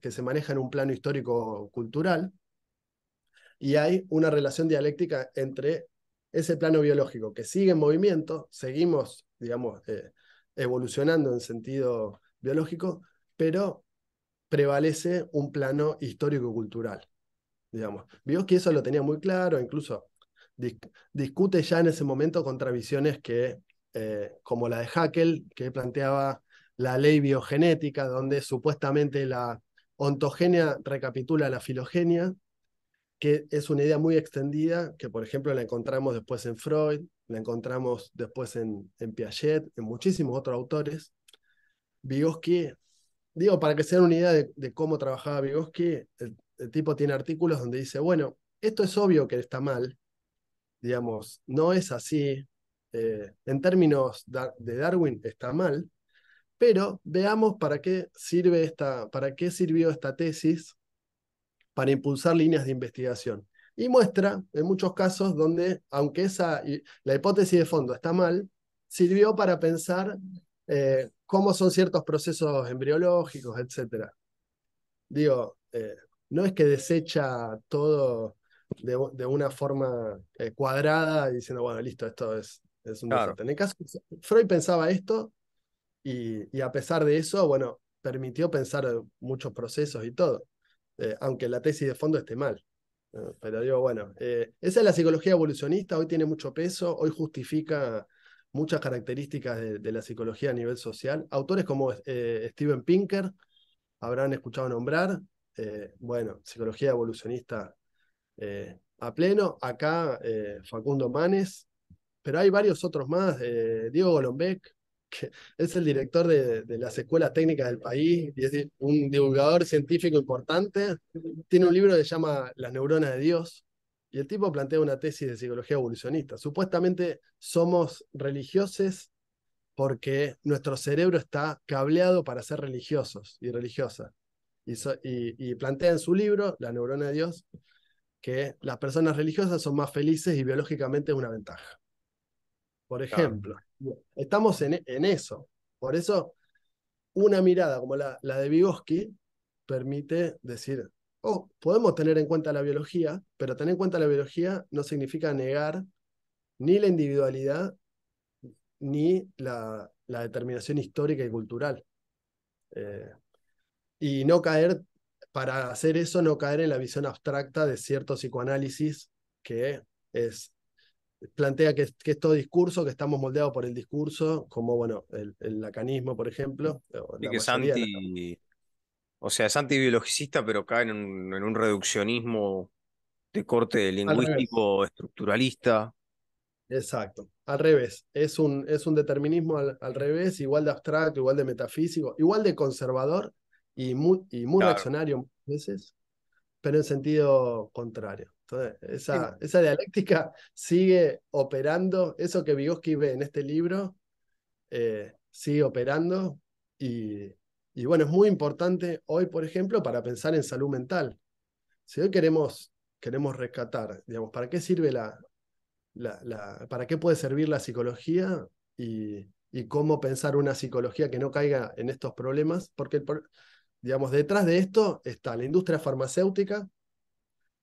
que se maneja en un plano histórico-cultural y hay una relación dialéctica entre ese plano biológico que sigue en movimiento, seguimos, digamos, eh, evolucionando en sentido biológico, pero prevalece un plano histórico-cultural, digamos. que eso lo tenía muy claro, incluso discute ya en ese momento contravisiones que, eh, como la de Haeckel, que planteaba la ley biogenética, donde supuestamente la ontogenia recapitula la filogenia, que es una idea muy extendida, que por ejemplo la encontramos después en Freud, la encontramos después en, Piaget, en muchísimos otros autores. Vygotsky, digo, para que se una idea de, cómo trabajaba Vygotsky, el, tipo tiene artículos donde dice, bueno, esto es obvio que está mal, digamos, no es así, eh, en términos de Darwin está mal, pero veamos para qué sirve esta, para qué sirvió esta tesis para impulsar líneas de investigación. Y muestra en muchos casos donde, aunque esa, la hipótesis de fondo está mal, sirvió para pensar eh, cómo son ciertos procesos embriológicos, etc. Digo, eh, no es que desecha todo de, una forma eh, cuadrada diciendo, bueno, listo, esto es, es un En caso, Freud pensaba esto y, y a pesar de eso, bueno, permitió pensar muchos procesos y todo. Eh, aunque la tesis de fondo esté mal. Ah, pero digo, bueno, eh, esa es la psicología evolucionista, hoy tiene mucho peso, hoy justifica muchas características de, la psicología a nivel social. Autores como eh, Steven Pinker habrán escuchado nombrar, bueno, psicología evolucionista a pleno, acá Facundo Manes, pero hay varios otros más, Diego Golombek, es el director de, las la secuela técnica del país, y es un divulgador científico importante. Tiene un libro que se llama la neurona de Dios, y el tipo plantea una tesis de psicología evolucionista. Supuestamente somos religiosos porque nuestro cerebro está cableado para ser religiosos y religiosas. Y, plantea en su libro, La neurona de Dios, que las personas religiosas son más felices y biológicamente es una ventaja. Por ejemplo, Estamos en, eso. Por eso, una mirada como la, la de Vygotsky permite decir, oh, podemos tener en cuenta la biología, pero tener en cuenta la biología no significa negar ni la individualidad ni la, determinación histórica y cultural. Eh, y no caer, para hacer eso, no caer en la visión abstracta de cierto psicoanálisis que es plantea que, que, es todo discurso, que estamos moldeados por el discurso, como bueno, el, lacanismo, por ejemplo. Y que es O sea, es antibiologicista, pero cae en un, reduccionismo de corte lingüístico estructuralista. Exacto, al revés. Es un, es un determinismo al, revés, igual de abstracto, igual de metafísico, igual de conservador y muy, y reaccionario muchas veces, pero en sentido contrario esa, dialéctica sigue operando, eso que Vygotsky ve en este libro eh, sigue operando y, bueno, es muy importante hoy, por ejemplo, para pensar en salud mental. Si hoy queremos, queremos rescatar, digamos, ¿para qué sirve la, para qué puede servir la psicología y, cómo pensar una psicología que no caiga en estos problemas? Porque, digamos, detrás de esto está la industria farmacéutica,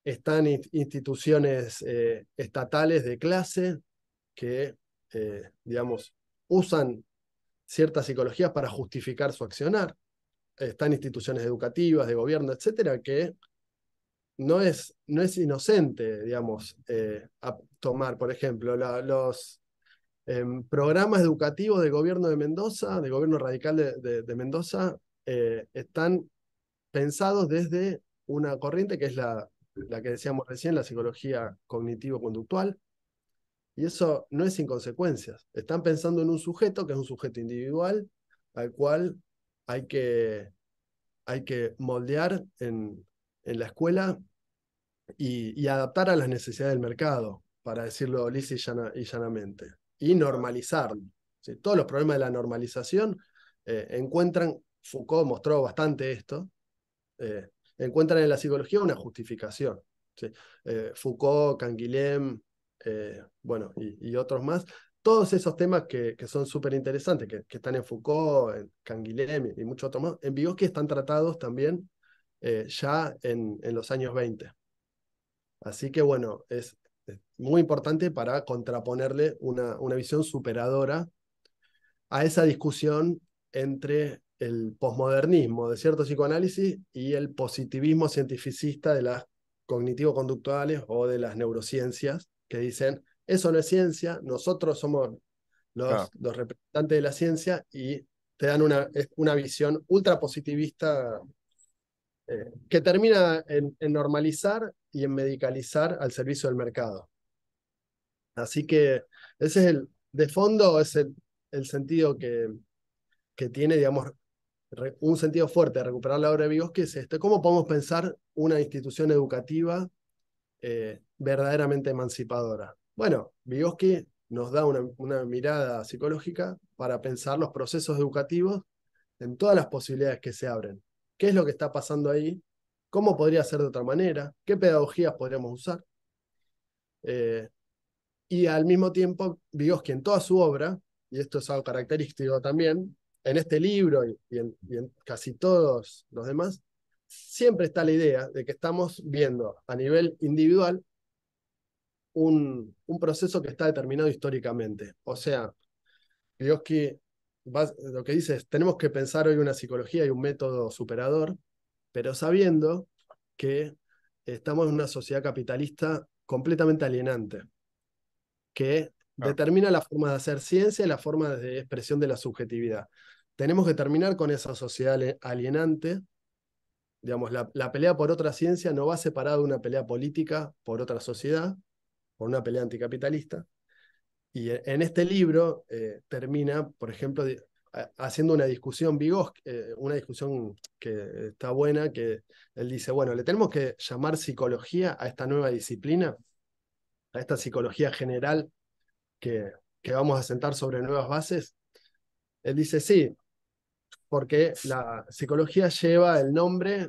están instituciones eh, estatales de clase que, eh, digamos, usan ciertas psicologías para justificar su accionar. Están instituciones educativas, de gobierno, etcétera, que no es, no es inocente, digamos, eh, tomar, por ejemplo, los em, programas educativos del gobierno de Mendoza, del gobierno radical de, Mendoza, están pensados desde una corriente que es la la que decíamos recién, la psicología cognitivo-conductual, y eso no es sin consecuencias. Están pensando en un sujeto que es un sujeto individual al cual hay que, hay que moldear en, la escuela y, adaptar a las necesidades del mercado, para decirlo lisa y, y llanamente, y normalizarlo. Todos los problemas de la normalización eh, encuentran, Foucault mostró bastante esto, eh, encuentran en la psicología una justificación. Eh, Foucault, Canguilhem, eh, bueno, y, otros más, todos esos temas que, que son súper interesantes, que, están en Foucault, en Canguilhem y, muchos otros más, en Vygotsky están tratados también eh, ya en, en, los años 20. Así que bueno, es, muy importante para contraponerle una, una visión superadora a esa discusión entre el posmodernismo de cierto psicoanálisis y el positivismo cientificista de las cognitivo-conductuales o de las neurociencias, que dicen, eso no es ciencia, nosotros somos los, representantes de la ciencia y te dan una, una visión ultra positivista eh, que termina en, normalizar y en medicalizar al servicio del mercado. Así que ese es el, de fondo es el, sentido que, que tiene, digamos, un sentido fuerte de recuperar la obra de Vygotsky es este, ¿cómo podemos pensar una institución educativa eh, verdaderamente emancipadora? Bueno, Vygotsky nos da una, mirada psicológica para pensar los procesos educativos en todas las posibilidades que se abren. ¿Qué es lo que está pasando ahí? ¿Cómo podría ser de otra manera? ¿Qué pedagogías podríamos usar? Eh, y al mismo tiempo, Vygotsky en toda su obra, y esto es algo característico también, en este libro y, en, casi todos los demás, siempre está la idea de que estamos viendo a nivel individual un, proceso que está determinado históricamente. O sea, lo que dice es, tenemos que pensar hoy una psicología y un método superador, pero sabiendo que estamos en una sociedad capitalista completamente alienante, que Determina la forma de hacer ciencia y la forma de expresión de la subjetividad. Tenemos que terminar con esa sociedad alienante. Digamos, la, pelea por otra ciencia no va separada de una pelea política por otra sociedad, por una pelea anticapitalista. Y e-, en este libro eh, termina, por ejemplo, haciendo una discusión Vygotsky, eh, una discusión que está buena, que él dice, bueno, le tenemos que llamar psicología a esta nueva disciplina, a esta psicología general que, vamos a sentar sobre nuevas bases? Él dice, sí, porque la psicología lleva el nombre,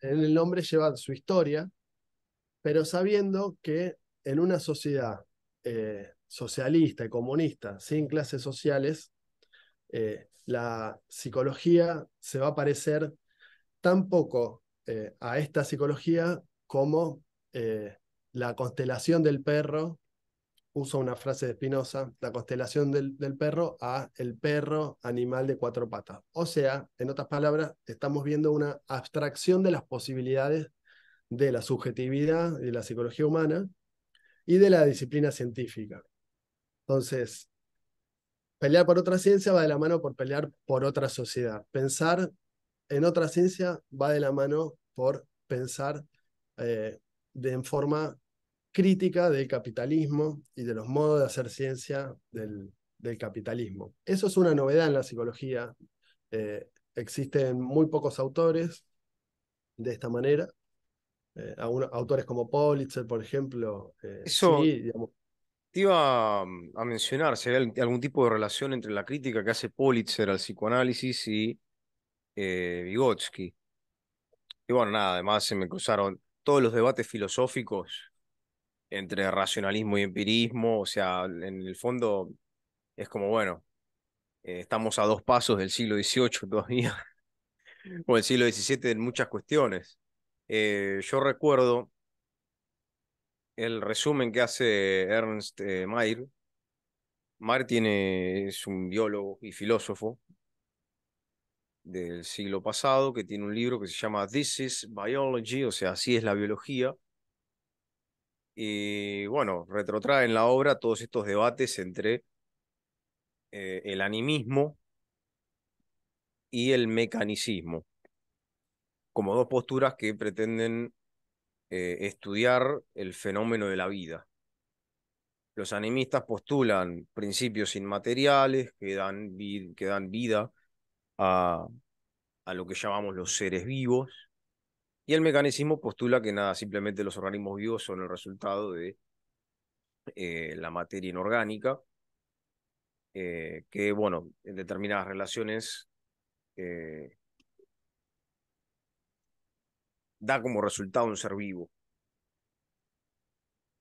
en el nombre lleva su historia, pero sabiendo que en una sociedad eh, socialista y comunista, sin clases sociales, eh, la psicología se va a parecer tan poco eh, a esta psicología como la constelación del perro Uso una frase de Spinoza, la constelación del, perro, a el perro animal de cuatro patas. O sea, en otras palabras, estamos viendo una abstracción de las posibilidades de la subjetividad, de la psicología humana y de la disciplina científica. Entonces, pelear por otra ciencia va de la mano por pelear por otra sociedad. Pensar en otra ciencia va de la mano por pensar eh, de en forma crítica del capitalismo y de los modos de hacer ciencia del, capitalismo. Eso es una novedad en la psicología. Eh, existen muy pocos autores de esta manera. Eh, autores como Politzer, por ejemplo. Eh, Eso te iba a, mencionar si hay algún tipo de relación entre la crítica que hace Politzer al psicoanálisis y Vygotsky. Y bueno, nada, además se me cruzaron todos los debates filosóficos entre racionalismo y empirismo, o sea, en el fondo es como, bueno, eh, estamos a dos pasos del siglo XVIII todavía, o el siglo XVII en muchas cuestiones. Eh, yo recuerdo el resumen que hace Ernst Mayer. Eh, Mayr. Mayr tiene, es un biólogo y filósofo del siglo pasado que tiene un libro que se llama This is Biology, o sea, así es la biología, y bueno, retrotrae en la obra todos estos debates entre eh, el animismo y el mecanicismo, como dos posturas que pretenden eh, estudiar el fenómeno de la vida. Los animistas postulan principios inmateriales que dan, que dan vida a lo que llamamos los seres vivos, y el mecanismo postula que nada, simplemente los organismos vivos son el resultado de eh, la materia inorgánica, eh, que, bueno, en determinadas relaciones eh, da como resultado un ser vivo.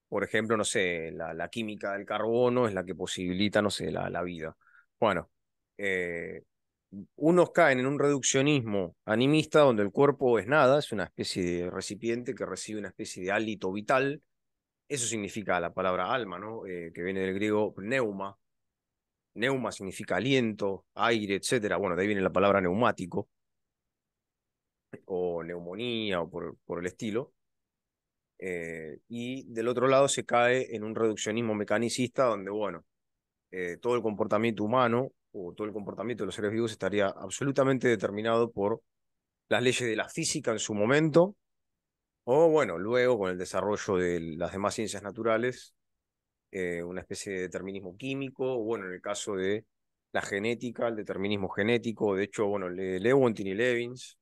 Por ejemplo, no sé, la, la química del carbono es la que posibilita, no sé, la, vida. Bueno, unos caen en un reduccionismo animista donde el cuerpo es nada, es una especie de recipiente que recibe una especie de hálito vital. Eso significa la palabra alma, ¿no? Eh, que viene del griego pneuma. Neuma significa aliento, aire, etc. Bueno, de ahí viene la palabra neumático, o neumonía, o por, el estilo. Eh, y del otro lado se cae en un reduccionismo mecanicista donde, bueno, eh, todo el comportamiento humano o todo el comportamiento de los seres vivos estaría absolutamente determinado por las leyes de la física en su momento, o bueno, luego con el desarrollo de las demás ciencias naturales, eh, una especie de determinismo químico, o bueno, en el caso de la genética, el determinismo genético, de hecho, bueno, Lewontin y Levins,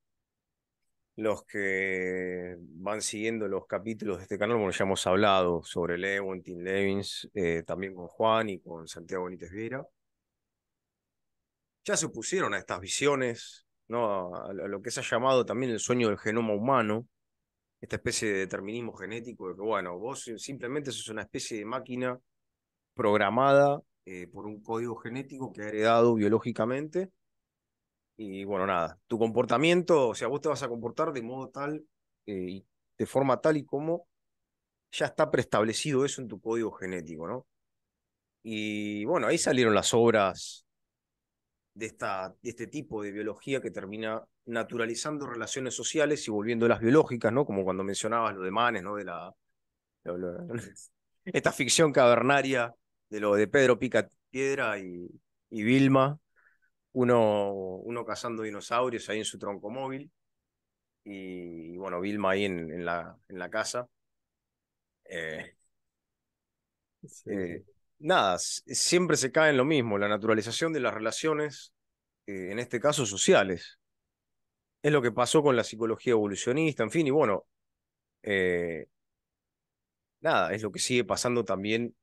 los que van siguiendo los capítulos de este canal, bueno, ya hemos hablado sobre Lewontin, Levins, eh, también con Juan y con Santiago Benítez Vera ya se opusieron a estas visiones, ¿no? a lo que se ha llamado también el sueño del genoma humano, esta especie de determinismo genético de que, bueno, vos simplemente sos una especie de máquina programada eh, por un código genético que ha heredado biológicamente. Y bueno, nada, tu comportamiento, o sea, vos te vas a comportar de modo tal, eh, de forma tal y como ya está preestablecido eso en tu código genético, ¿no? Y bueno, ahí salieron las obras de, esta, este tipo de biología que termina naturalizando relaciones sociales y volviendo las biológicas, ¿no? Como cuando mencionabas lo de Manes, ¿no? De la, esta ficción cavernaria de lo de Pedro Pica Piedra y, Vilma, uno, uno cazando dinosaurios ahí en su tronco móvil, y, bueno, Vilma ahí en, en, la, en la casa. Eh, sí. Eh, nada, siempre se cae en lo mismo, la naturalización de las relaciones, eh, en este caso sociales. Es lo que pasó con la psicología evolucionista, en fin, y bueno, eh, nada, es lo que sigue pasando también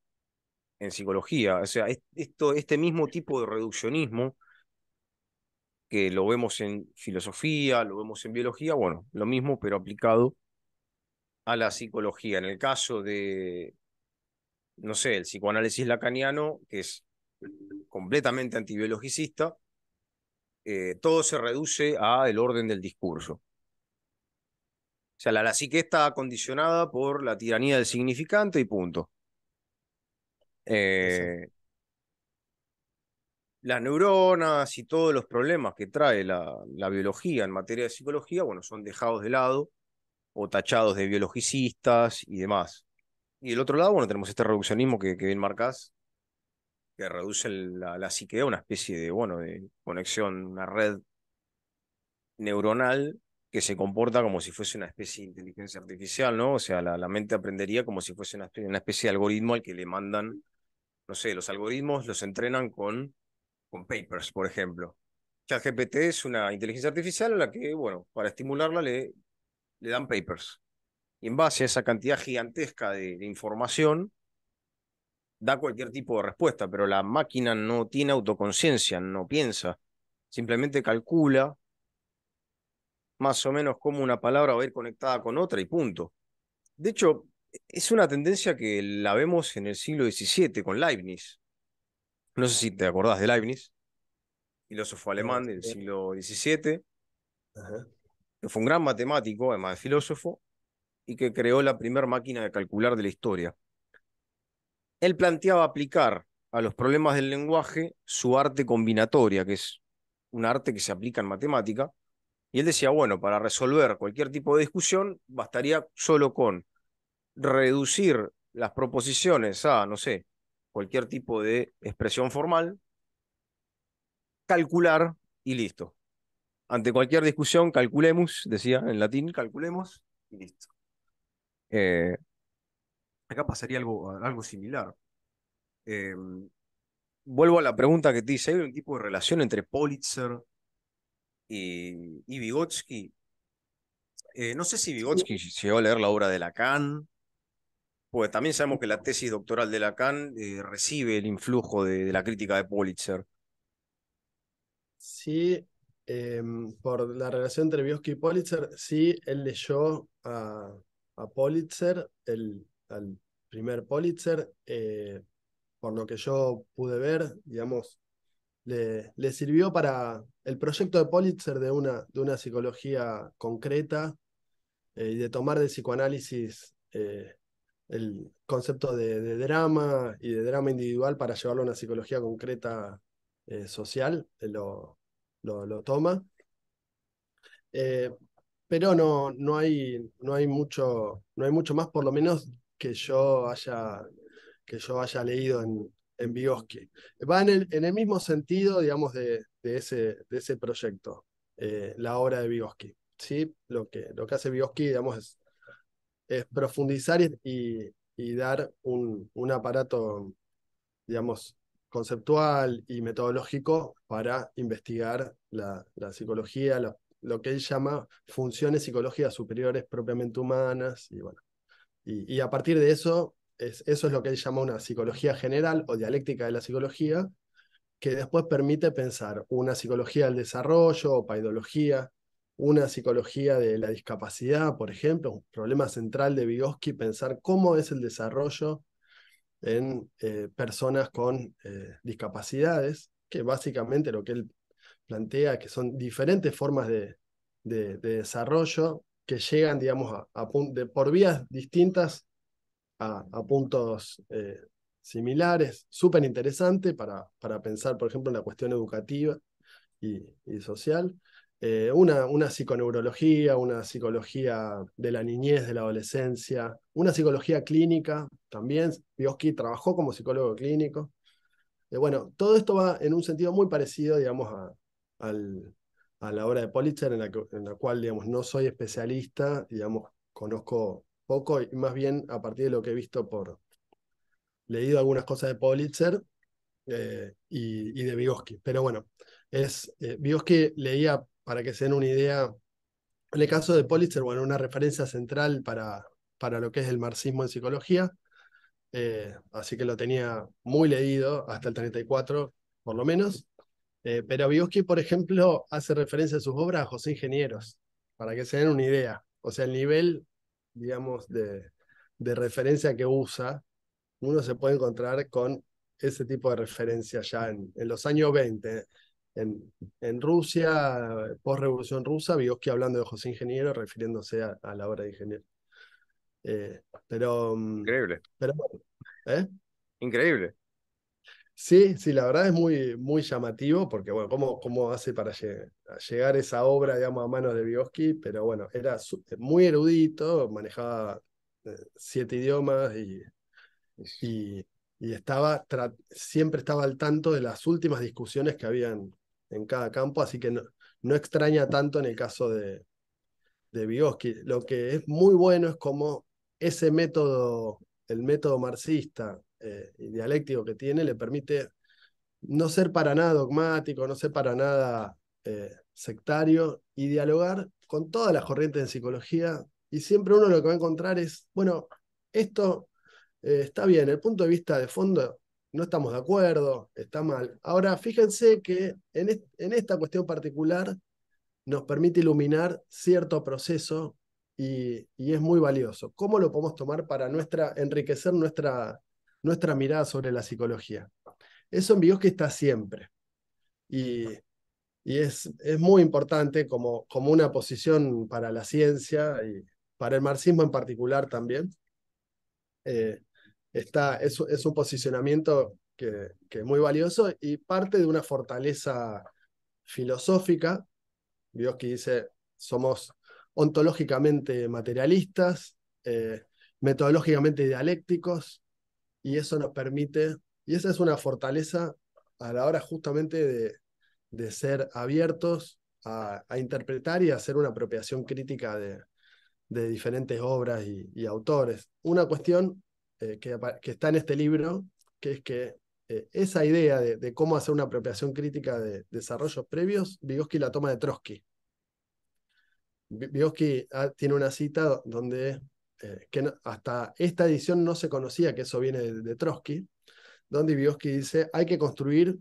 en psicología. O sea, esto, este mismo tipo de reduccionismo que lo vemos en filosofía, lo vemos en biología, bueno, lo mismo, pero aplicado a la psicología. En el caso de no sé, el psicoanálisis lacaniano, que es completamente antibiologicista, eh, todo se reduce a el orden del discurso. O sea, la, psique está condicionada por la tiranía del significante y punto. Eh, las neuronas y todos los problemas que trae la, la, biología en materia de psicología, bueno, son dejados de lado o tachados de biologicistas y demás. Y el otro lado, bueno, tenemos este reduccionismo que, que bien Marcas que reduce la, la, psique una especie de, bueno, de conexión, una red neuronal que se comporta como si fuese una especie de inteligencia artificial, ¿no? O sea, la, mente aprendería como si fuese una, especie de algoritmo al que le mandan, no sé, los algoritmos los entrenan con, con papers, por ejemplo. ChatGPT es una inteligencia artificial a la que, bueno, para estimularla le, le dan papers en base a esa cantidad gigantesca de, información, da cualquier tipo de respuesta, pero la máquina no tiene autoconciencia, no piensa, simplemente calcula más o menos cómo una palabra va a ir conectada con otra y punto. De hecho, es una tendencia que la vemos en el siglo XVII con Leibniz. No sé si te acordás de Leibniz, filósofo alemán del siglo XVII, que fue un gran matemático, además de filósofo, y que creó la primera máquina de calcular de la historia. Él planteaba aplicar a los problemas del lenguaje su arte combinatoria, que es un arte que se aplica en matemática, y él decía, bueno, para resolver cualquier tipo de discusión bastaría solo con reducir las proposiciones a, no sé, cualquier tipo de expresión formal, calcular y listo. Ante cualquier discusión, calculemos, decía en latín, calculemos y listo. Eh, acá pasaría algo, algo similar. Em, vuelvo a la pregunta que te hice, ¿hay un tipo de relación entre Politzer y, y Vygotsky? Eh, no sé si Vygotsky llegó a leer la obra de Lacan, pues también sabemos que la tesis doctoral de Lacan eh, recibe el influjo de, la crítica de Politzer Sí, em, por la relación entre Vygotsky y Politzer sí, él leyó a, a Pulitzer, el, al primer Pulitzer, eh, por lo que yo pude ver, digamos, le, le, sirvió para el proyecto de Pulitzer de una, de una psicología concreta eh, y de tomar de psicoanálisis eh, el concepto de, drama y de drama individual para llevarlo a una psicología concreta social, lo, lo, lo, toma pero no, no, hay, no, hay mucho, no hay mucho más, por lo menos que yo haya, que yo haya leído en, en Vygotsky. Va en el, mismo sentido, digamos, de, ese, de ese proyecto, eh, la obra de Vygotsky. ¿sí? Lo, que, lo que hace Vygotsky, digamos, es, profundizar y, dar un, aparato, digamos, conceptual y metodológico para investigar la, la psicología, lo que él llama funciones psicológicas superiores propiamente humanas, y bueno. Y, a partir de eso, es, eso es lo que él llama una psicología general o dialéctica de la psicología, que después permite pensar una psicología del desarrollo o paidología, una psicología de la discapacidad, por ejemplo, un problema central de Vygotsky, pensar cómo es el desarrollo en eh, personas con eh, discapacidades, que básicamente lo que él plantea, que son diferentes formas de, desarrollo que llegan, digamos, a, por vías distintas a, puntos eh, similares. Súper interesante para, para pensar, por ejemplo, en la cuestión educativa y, social. Eh, una, una psiconeurología, una psicología de la niñez, de la adolescencia, una psicología clínica también. Bioski trabajó como psicólogo clínico. Eh, bueno, todo esto va en un sentido muy parecido, digamos, a, al, a la obra de Politzer, en la, cual digamos, no soy especialista, digamos, conozco poco y más bien a partir de lo que he visto por leído algunas cosas de Politzer eh, y, de Vygotsky. Pero bueno, es, eh, Vygotsky leía, para que se den una idea, en el caso de Politzer, bueno, una referencia central para, para lo que es el marxismo en psicología, eh, así que lo tenía muy leído hasta el 34, por lo menos. Eh, pero Vygotsky, por ejemplo, hace referencia a sus obras a José Ingenieros, para que se den una idea. O sea, el nivel, digamos, de, referencia que usa, uno se puede encontrar con ese tipo de referencia ya en, en los años 20. En, en Rusia, post-revolución rusa, Vygotsky hablando de José Ingenieros, refiriéndose a, la obra de Ingeniero. Eh, pero. Mm, Increíble. Pero ¿eh? Increíble. Sí, sí, la verdad es muy, muy llamativo, porque bueno, ¿cómo, hace para llegar, esa obra, digamos, a manos de Vygotsky? Pero bueno, era muy erudito, manejaba eh, siete idiomas y, y, estaba siempre estaba al tanto de las últimas discusiones que habían en cada campo, así que no, extraña tanto en el caso de, de Vygotsky. Lo que es muy bueno es como ese método, el método marxista, eh, dialéctico que tiene le permite no ser para nada dogmático, no ser para nada eh, sectario y dialogar con todas las corrientes de psicología. Y siempre uno lo que va a encontrar es, bueno, esto eh, está bien, el punto de vista de fondo no estamos de acuerdo, está mal. Ahora, fíjense que en, esta cuestión particular nos permite iluminar cierto proceso y, y, es muy valioso. ¿Cómo lo podemos tomar para nuestra, enriquecer nuestra, nuestra mirada sobre la psicología. Eso en que está siempre. Y, es, es, muy importante como, como una posición para la ciencia y para el marxismo en particular también. Eh, está, es, es, un posicionamiento que, es muy valioso y parte de una fortaleza filosófica. que dice, somos ontológicamente materialistas, eh, metodológicamente dialécticos, y eso nos permite, y esa es una fortaleza a la hora justamente de, ser abiertos a, interpretar y hacer una apropiación crítica de, diferentes obras y, autores. Una cuestión eh, que, está en este libro, que es que eh, esa idea de, de, cómo hacer una apropiación crítica de desarrollos previos, Vygotsky la toma de Trotsky. Vygotsky ah, tiene una cita donde eh, que hasta esta edición no se conocía que eso viene de, Trotsky, donde Vygotsky dice, hay que construir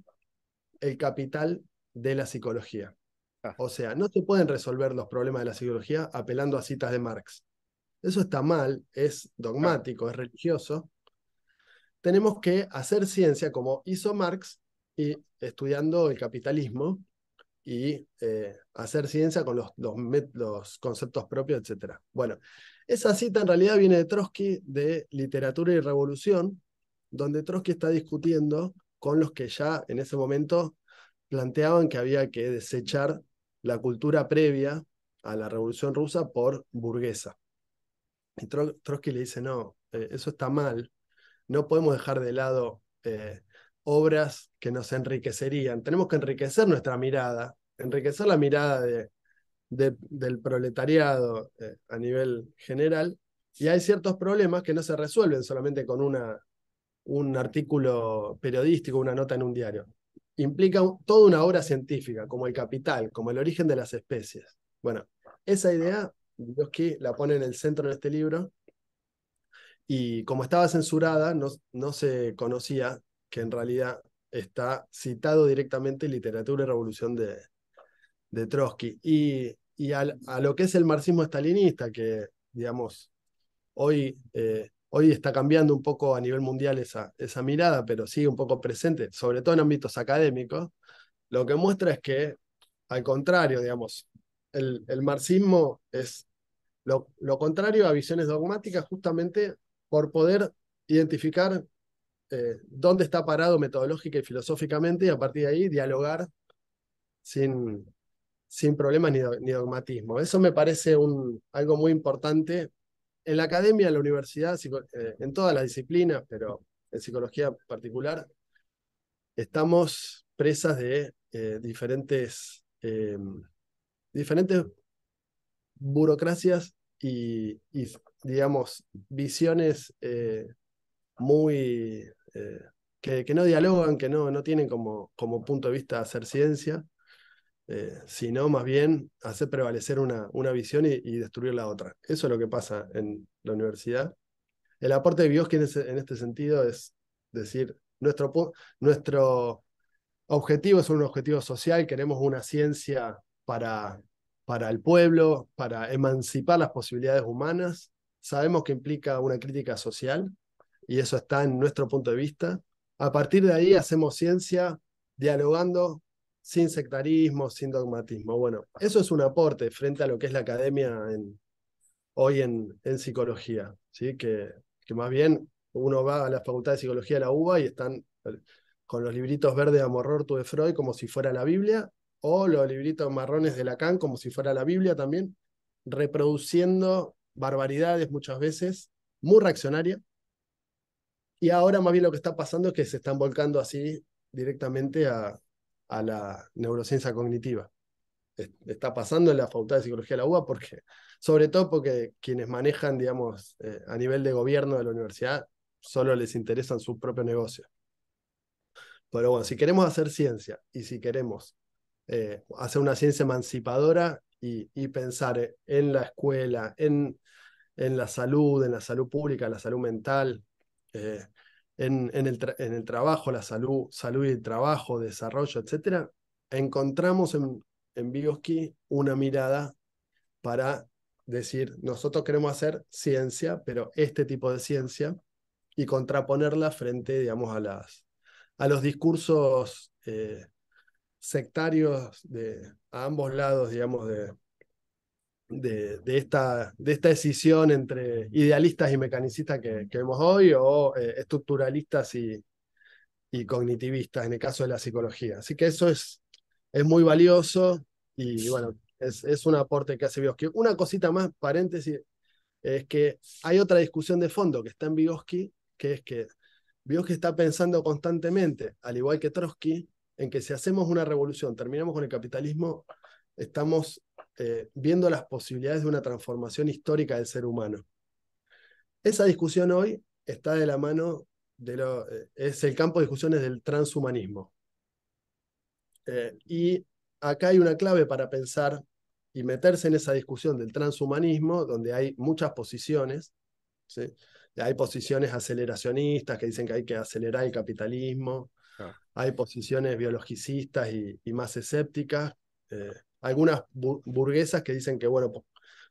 el capital de la psicología. Ah. O sea, no se pueden resolver los problemas de la psicología apelando a citas de Marx. Eso está mal, es dogmático, es religioso. Tenemos que hacer ciencia como hizo Marx y estudiando el capitalismo y eh, hacer ciencia con los, los, conceptos propios, etc. Bueno, esa cita en realidad viene de Trotsky de Literatura y Revolución, donde Trotsky está discutiendo con los que ya en ese momento planteaban que había que desechar la cultura previa a la Revolución Rusa por burguesa. Y Trotsky le dice, no, eh, eso está mal, no podemos dejar de lado eh, obras que nos enriquecerían, tenemos que enriquecer nuestra mirada, enriquecer la mirada de del proletariado eh, a nivel general, y hay ciertos problemas que no se resuelven solamente con una, un artículo periodístico, una nota en un diario. Implica toda una obra científica, como el capital, como el origen de las especies. Bueno, esa idea, que la pone en el centro de este libro, y como estaba censurada, no, no se conocía que en realidad está citado directamente Literatura y Revolución de, de Trotsky. Y, a lo que es el marxismo estalinista, que, digamos, hoy, eh, hoy está cambiando un poco a nivel mundial esa, esa mirada, pero sigue un poco presente, sobre todo en ámbitos académicos, lo que muestra es que, al contrario, digamos, el, el marxismo es lo, contrario a visiones dogmáticas justamente por poder identificar eh, dónde está parado metodológica y filosóficamente y a partir de ahí dialogar sin, sin problemas ni, dogmatismo. Eso me parece algo muy importante en la academia, en la universidad, eh, en todas las disciplinas, pero en psicología particular, estamos presas de eh, diferentes, eh, diferentes burocracias y, digamos, visiones muy... Que, no dialogan, que no, no tienen como, como punto de vista hacer ciencia eh, sino más bien hacer prevalecer una, una visión y, destruir la otra. Eso es lo que pasa en la universidad. El aporte de Bioski en este sentido es decir, nuestro, nuestro objetivo es un objetivo social, queremos una ciencia para, para el pueblo, para emancipar las posibilidades humanas. Sabemos que implica una crítica social y eso está en nuestro punto de vista. A partir de ahí hacemos ciencia dialogando sin sectarismo, sin dogmatismo. Bueno, eso es un aporte frente a lo que es la academia hoy en, psicología, ¿sí? Que, que, más bien uno va a la Facultad de Psicología de la UBA y están eh, con los libritos verdes Amor, Rortu de Freud como si fuera la Biblia, o los libritos marrones de Lacan como si fuera la Biblia también, reproduciendo barbaridades muchas veces, muy reaccionaria. Y ahora más bien lo que está pasando es que se están volcando así directamente a, a la neurociencia cognitiva. Está pasando en la Facultad de Psicología de la UBA, porque, sobre todo porque quienes manejan, digamos, eh, a nivel de gobierno de la universidad, solo les interesan sus propios negocios Pero bueno, si queremos hacer ciencia y si queremos eh, hacer una ciencia emancipadora y, pensar en la escuela, en, en, la salud, en la salud pública, en la salud mental, eh, en, el, trabajo, la salud, salud y el trabajo, desarrollo, etc., encontramos en, en Vygotsky una mirada para decir, nosotros queremos hacer ciencia, pero este tipo de ciencia, y contraponerla frente, digamos, a, las, a los discursos eh, sectarios de, a ambos lados, digamos, de, de, esta, de esta decisión entre idealistas y mecanicistas que, vemos hoy o eh, estructuralistas y, y, cognitivistas en el caso de la psicología. Así que eso es, es muy valioso y bueno, es, es un aporte que hace Vygotsky. Una cosita más, paréntesis, es que hay otra discusión de fondo que está en Vygotsky, que es que Vygotsky está pensando constantemente, al igual que Trotsky, en que si hacemos una revolución, terminamos con el capitalismo, estamos eh, viendo las posibilidades de una transformación histórica del ser humano. Esa discusión hoy está de la mano, de lo, eh, es el campo de discusiones del transhumanismo. Eh, y acá hay una clave para pensar y meterse en esa discusión del transhumanismo, donde hay muchas posiciones. Hay posiciones aceleracionistas que dicen que hay que acelerar el capitalismo. Hay posiciones biologicistas y, más escépticas algunas burguesas que dicen que, bueno,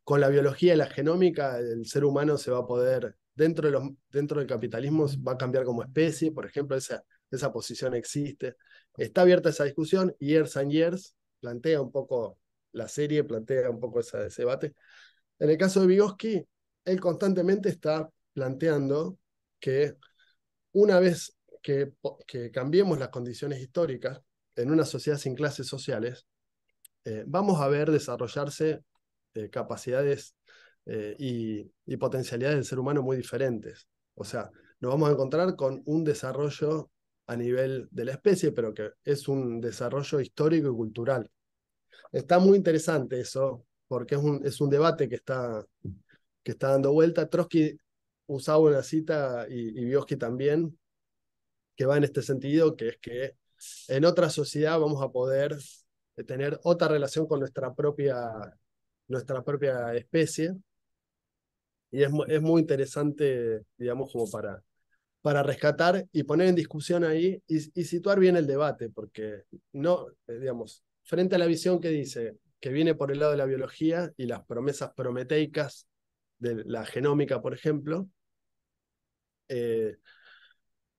con la biología y la genómica el ser humano se va a poder, dentro, de los, dentro del capitalismo va a cambiar como especie, por ejemplo, esa, esa posición existe. Está abierta esa discusión, Years and Years plantea un poco, la serie plantea un poco ese, ese debate. En el caso de Vygotsky, él constantemente está planteando que una vez que, que cambiemos las condiciones históricas en una sociedad sin clases sociales, eh, vamos a ver desarrollarse eh, capacidades eh, y, potencialidades del ser humano muy diferentes. O sea, nos vamos a encontrar con un desarrollo a nivel de la especie, pero que es un desarrollo histórico y cultural. Está muy interesante eso, porque es un, es un debate que está, que está dando vuelta. Trotsky usaba una cita y, y Biosky también, que va en este sentido, que es que en otra sociedad vamos a poder tener otra relación con nuestra propia, nuestra propia especie. Y es, muy interesante, digamos, como para, para rescatar y poner en discusión ahí y, situar bien el debate, porque no, eh, digamos, frente a la visión que dice que viene por el lado de la biología y las promesas prometeicas de la genómica, por ejemplo, eh,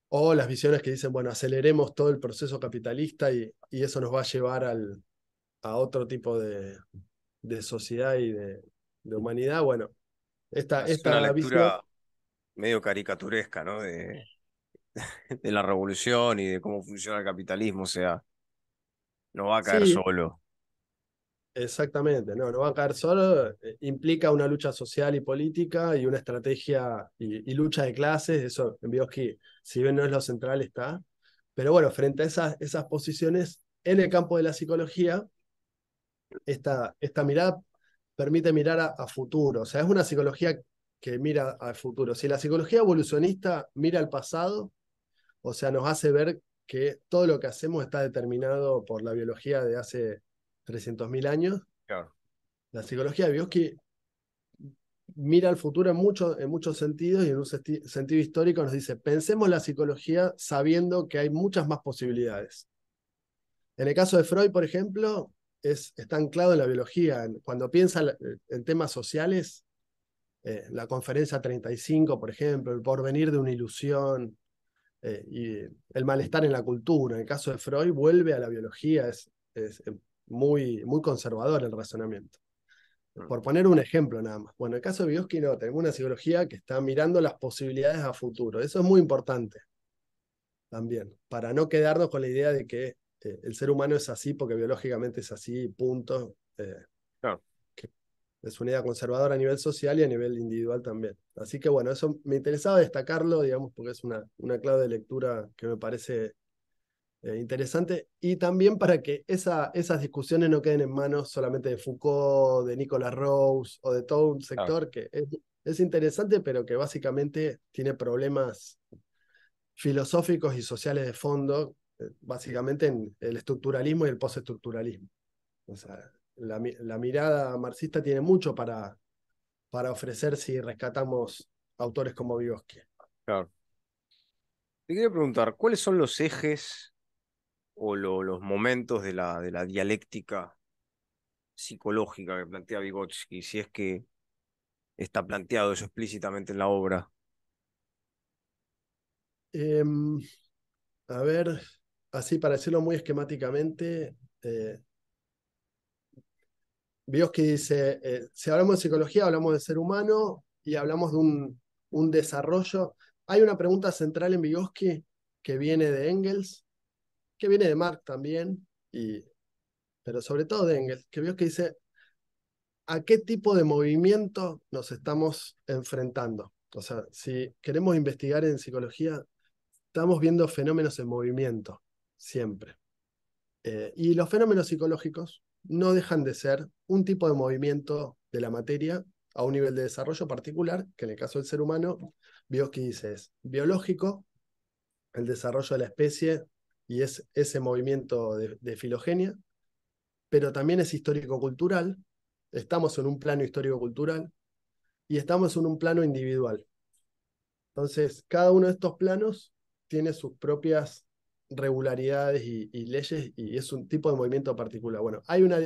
o las visiones que dicen, bueno, aceleremos todo el proceso capitalista y, eso nos va a llevar al, a otro tipo de, sociedad y de, humanidad. Bueno, esta, es esta una lectura medio caricaturesca, ¿no? De, de, la revolución y de cómo funciona el capitalismo, o sea, no va a caer solo. Exactamente, no, no va a caer solo. Eh, implica una lucha social y política y una estrategia y, lucha de clases. Eso en Bioski, si bien no es lo central, está. Pero bueno, frente a esas, esas posiciones en el campo de la psicología, esta, esta mirada permite mirar a, futuro. O sea, es una psicología que mira al futuro. Si la psicología evolucionista mira al pasado, o sea, nos hace ver que todo lo que hacemos está determinado por la biología de hace 300.000 años. La psicología de biosky mira al futuro en, en muchos sentidos y en un sentido histórico nos dice, pensemos la psicología sabiendo que hay muchas más posibilidades. En el caso de Freud, por ejemplo, está anclado en la biología. Cuando piensa eh, en temas sociales, eh, la conferencia 35, por ejemplo, el porvenir de una ilusión eh, y el malestar en la cultura, en el caso de Freud, vuelve a la biología, es, muy, muy conservador el razonamiento. Mm. Por poner un ejemplo nada más. Bueno, en el caso de Vygotsky no, tenemos una psicología que está mirando las posibilidades a futuro. Eso es muy importante también, para no quedarnos con la idea de que eh, el ser humano es así porque biológicamente es así, punto. Eh, es una idea conservadora a nivel social y a nivel individual también. Así que bueno, eso me interesaba destacarlo, digamos, porque es una, una clave de lectura que me parece eh, interesante. Y también para que esas discusiones no queden en manos solamente de Foucault, de Nicolas Rose o de todo un sector que es, es interesante, pero que básicamente tiene problemas filosóficos y sociales de fondo eh, básicamente en el estructuralismo y el postestructuralismo. O sea, la, mirada marxista tiene mucho para, para ofrecer si rescatamos autores como Vygotsky. Claro. Te quería preguntar, ¿cuáles son los ejes o los momentos de la, de la dialéctica psicológica que plantea Vygotsky, si es que está planteado eso explícitamente en la obra? Em, a ver, así para decirlo muy esquemáticamente, Bioski eh, dice, eh, si hablamos de psicología, hablamos de ser humano y hablamos de un, desarrollo. Hay una pregunta central en Vygotsky que viene de Engels, que viene de Marx también, y, pero sobre todo de Engels, que Vygotsky dice, ¿a qué tipo de movimiento nos estamos enfrentando? O sea, si queremos investigar en psicología, estamos viendo fenómenos en movimiento siempre. Eh, y los fenómenos psicológicos no dejan de ser un tipo de movimiento de la materia a un nivel de desarrollo particular, que en el caso del ser humano, Biosky dice es biológico, el desarrollo de la especie y es ese movimiento de filogenia, pero también es histórico-cultural, estamos en un plano histórico-cultural y estamos en un plano individual. Entonces, cada uno de estos planos tiene sus propias regularidades y, leyes y es un tipo de movimiento particular. Bueno, hay una,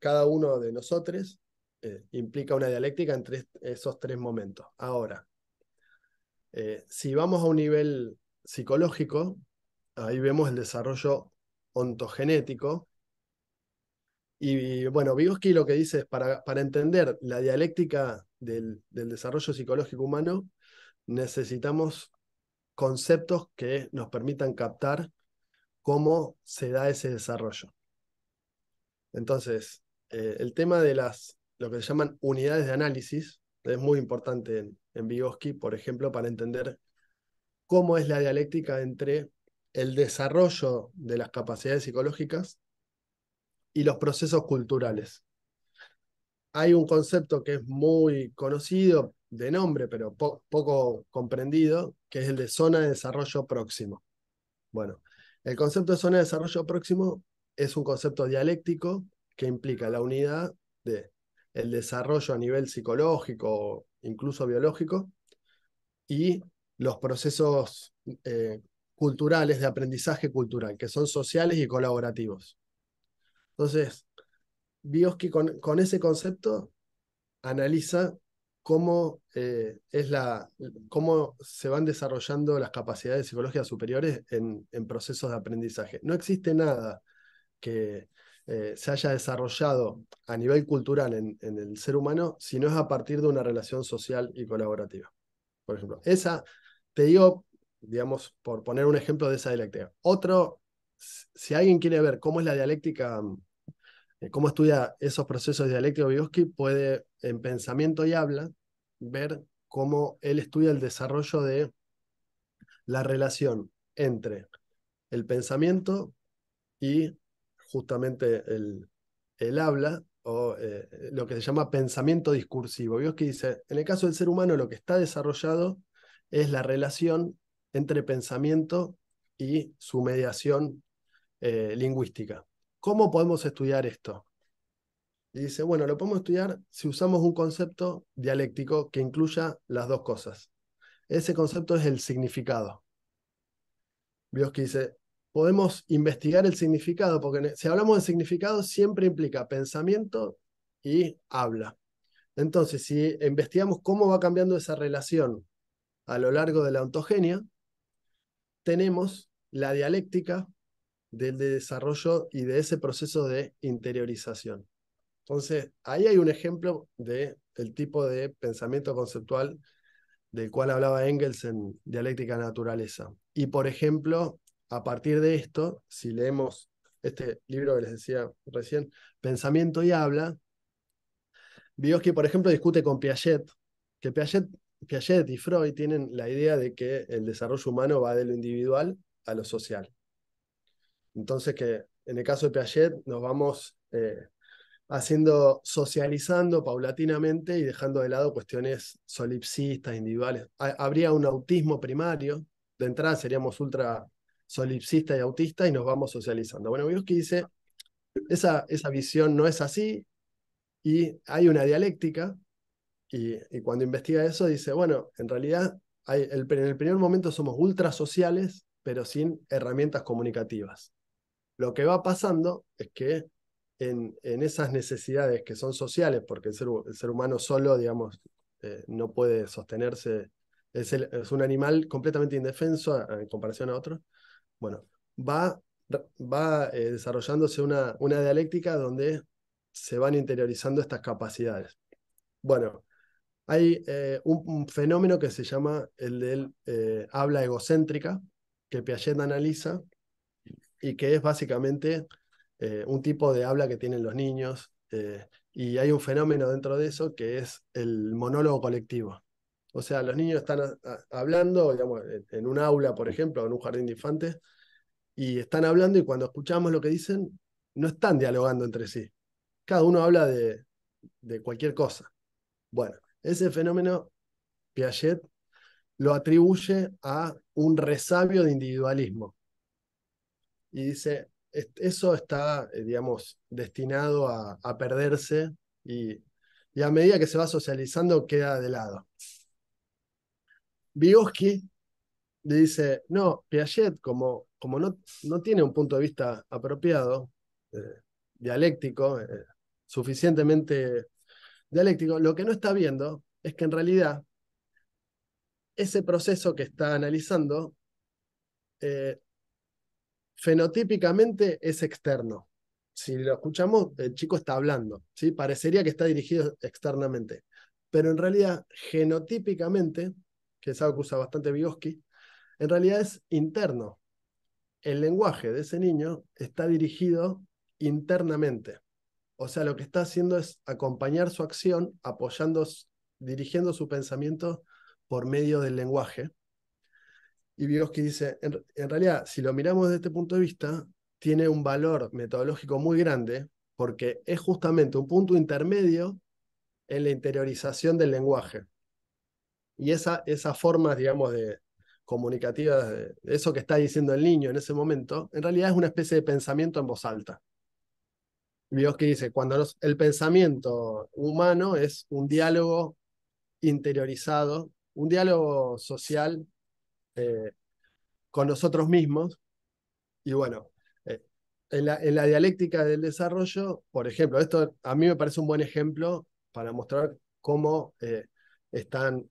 cada uno de nosotros eh, implica una dialéctica entre esos tres momentos. Ahora, eh, si vamos a un nivel psicológico, ahí vemos el desarrollo ontogenético. Y bueno, Vygotsky lo que dice es, para, entender la dialéctica del, del desarrollo psicológico humano, necesitamos conceptos que nos permitan captar cómo se da ese desarrollo. Entonces, eh, el tema de las, lo que se llaman unidades de análisis es muy importante en, en Vygotsky, por ejemplo, para entender cómo es la dialéctica entre el desarrollo de las capacidades psicológicas y los procesos culturales. Hay un concepto que es muy conocido, de nombre, pero poco comprendido, que es el de zona de desarrollo próximo. Bueno, el concepto de zona de desarrollo próximo es un concepto dialéctico que implica la unidad de el desarrollo a nivel psicológico, incluso biológico, y los procesos eh, culturales de aprendizaje cultural, que son sociales y colaborativos. Entonces, Bioski con, con ese concepto analiza cómo, eh, es la, cómo se van desarrollando las capacidades psicológicas superiores en, procesos de aprendizaje. No existe nada que eh, se haya desarrollado a nivel cultural en, en, el ser humano si no es a partir de una relación social y colaborativa. Por ejemplo, esa, te digo, digamos, por poner un ejemplo de esa dialéctica. Otro, si alguien quiere ver cómo es la dialéctica mm, eh, cómo estudia esos procesos dialécticos Vygotsky, puede en pensamiento y habla ver cómo él estudia el desarrollo de la relación entre el pensamiento y justamente el, habla o eh, lo que se llama pensamiento discursivo. Vygotsky dice, en el caso del ser humano lo que está desarrollado es la relación entre pensamiento y su mediación eh, lingüística. ¿cómo podemos estudiar esto? Y dice, bueno, lo podemos estudiar si usamos un concepto dialéctico que incluya las dos cosas. Ese concepto es el significado. que dice, podemos investigar el significado, porque si hablamos de significado siempre implica pensamiento y habla. Entonces, si investigamos cómo va cambiando esa relación a lo largo de la ontogenia, tenemos la dialéctica del desarrollo y de ese proceso de interiorización. Entonces, ahí hay un ejemplo del el tipo de pensamiento conceptual del cual hablaba Engels en Dialéctica Naturaleza. Y, por ejemplo, a partir de esto, si leemos este libro que les decía recién, Pensamiento y Habla, Vygotsky, por ejemplo, discute con Piaget, que Piaget y Freud tienen la idea de que el desarrollo humano va de lo individual a lo social. Entonces, que en el caso de Piaget nos vamos eh, haciendo, socializando paulatinamente y dejando de lado cuestiones solipsistas, individuales. habría un autismo primario, de entrada seríamos ultra solipsistas y autistas y nos vamos socializando. Bueno, Vygotsky dice, esa, esa visión no es así y hay una dialéctica y, cuando investiga eso dice, bueno, en realidad en el primer momento somos ultra sociales pero sin herramientas comunicativas. Lo que va pasando es que en, esas necesidades que son sociales, porque el ser, humano solo, digamos, eh, no puede sostenerse, es, un animal completamente indefenso en comparación a otros, bueno, va, va eh, desarrollándose una, una dialéctica donde se van interiorizando estas capacidades. Bueno, hay eh, un, fenómeno que se llama el del habla egocéntrica, que Piaget analiza y que es básicamente eh, un tipo de habla que tienen los niños. Eh, y hay un fenómeno dentro de eso que es el monólogo colectivo. O sea, los niños están hablando, en un aula, por ejemplo, en un jardín de infantes, y están hablando y cuando escuchamos lo que dicen, no están dialogando entre sí. Cada uno habla de, de cualquier cosa. Bueno, ese fenómeno Piaget lo atribuye a un resabio de individualismo y dice, eso está, eh, digamos, destinado a, perderse y, a medida que se va socializando queda de lado. Vygotsky dice, no, Piaget, como, como no, no, tiene un punto de vista apropiado, eh, dialéctico, eh, suficientemente dialéctico, lo que no está viendo es que en realidad ese proceso que está analizando fenotípicamente es externo. Si lo escuchamos, el chico está hablando, ¿sí? parecería que está dirigido externamente, pero en realidad genotípicamente, que es algo que usa bastante Vygotsky, en realidad es interno. El lenguaje de ese niño está dirigido internamente. O sea, lo que está haciendo es acompañar su acción, apoyando, dirigiendo su pensamiento por medio del lenguaje. Y Vygotsky dice, en, realidad, si lo miramos desde este punto de vista, tiene un valor metodológico muy grande porque es justamente un punto intermedio en la interiorización del lenguaje. Y esa, esas formas, digamos, de comunicativas, eso que está diciendo el niño en ese momento, en realidad es una especie de pensamiento en voz alta. Vygotsky dice, cuando el pensamiento humano es un diálogo interiorizado, un diálogo social eh, con nosotros mismos. Y bueno, eh, en, la, en, la, dialéctica del desarrollo, por ejemplo, esto a mí me parece un buen ejemplo para mostrar cómo eh, están,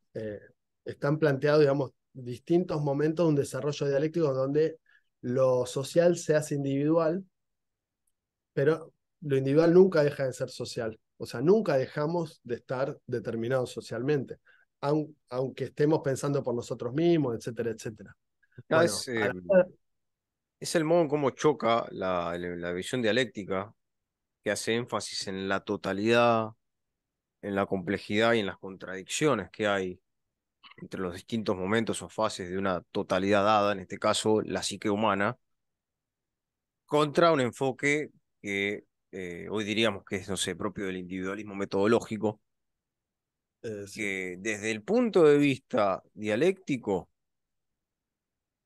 están planteados, digamos, distintos momentos de un desarrollo dialéctico donde lo social se hace individual, pero lo individual nunca deja de ser social. O sea, nunca dejamos de estar determinados socialmente aunque estemos pensando por nosotros mismos, etcétera, etcétera. es, el modo en cómo choca la, visión dialéctica, que hace énfasis en la totalidad, en la complejidad y en las contradicciones que hay entre los distintos momentos o fases de una totalidad dada, en este caso la psique humana, contra un enfoque que eh, hoy diríamos que es, no sé, propio del individualismo metodológico, eh, que desde el punto de vista dialéctico,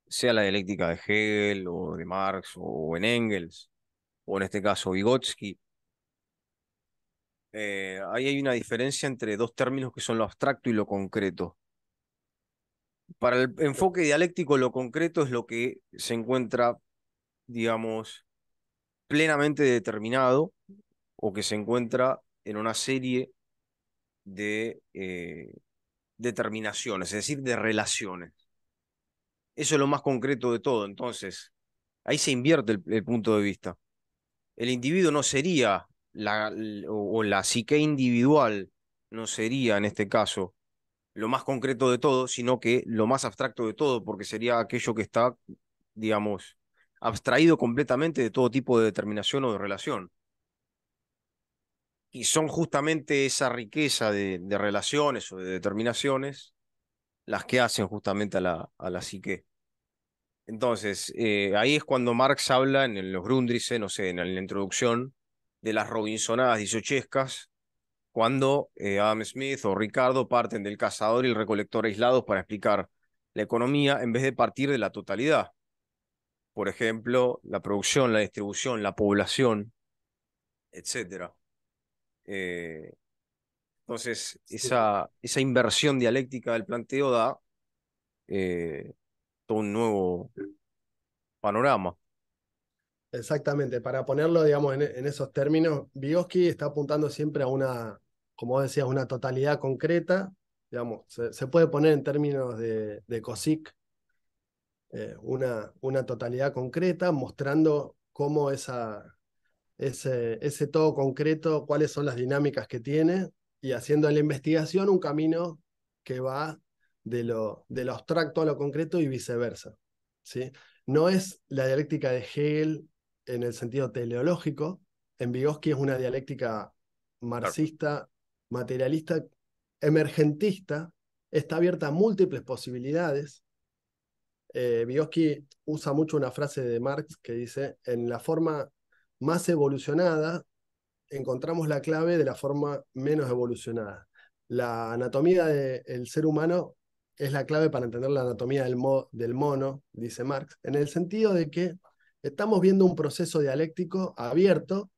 sea la dialéctica de Hegel o de Marx o en Engels, o en este caso Vygotsky, eh, ahí hay una diferencia entre dos términos que son lo abstracto y lo concreto. Para el enfoque dialéctico, lo concreto es lo que se encuentra, digamos, plenamente determinado o que se encuentra en una serie de eh, determinaciones, es decir, de relaciones. Eso es lo más concreto de todo, entonces. Ahí se invierte el, punto de vista. El individuo no sería, la, o, la psique individual no sería en este caso lo más concreto de todo, sino que lo más abstracto de todo, porque sería aquello que está, digamos, abstraído completamente de todo tipo de determinación o de relación y son justamente esa riqueza de, relaciones o de determinaciones las que hacen justamente a la, a la psique. Entonces, eh, ahí es cuando Marx habla en, los Grundrisse, no sé, en la, introducción, de las Robinsonadas 18escas, cuando eh, Adam Smith o Ricardo parten del cazador y el recolector aislados para explicar la economía en vez de partir de la totalidad. Por ejemplo, la producción, la distribución, la población, etcétera. Eh, entonces, esa, esa inversión dialéctica del planteo da eh, todo un nuevo panorama. Exactamente, para ponerlo, digamos, en, esos términos, Vygotsky está apuntando siempre a una, como decías, una totalidad concreta, digamos, se, puede poner en términos de, de COSIC, eh, una, una totalidad concreta, mostrando cómo esa, ese, todo concreto, cuáles son las dinámicas que tiene y haciendo la investigación un camino que va de lo, de abstracto a lo concreto y viceversa. ¿sí? No es la dialéctica de Hegel en el sentido teleológico, en Vygotsky es una dialéctica marxista, materialista, emergentista, está abierta a múltiples posibilidades. Eh, Vygotsky usa mucho una frase de Marx que dice, en la forma más evolucionada, encontramos la clave de la forma menos evolucionada. La anatomía del ser humano es la clave para entender la anatomía del mono, dice Marx, en el sentido de que estamos viendo un proceso dialéctico abierto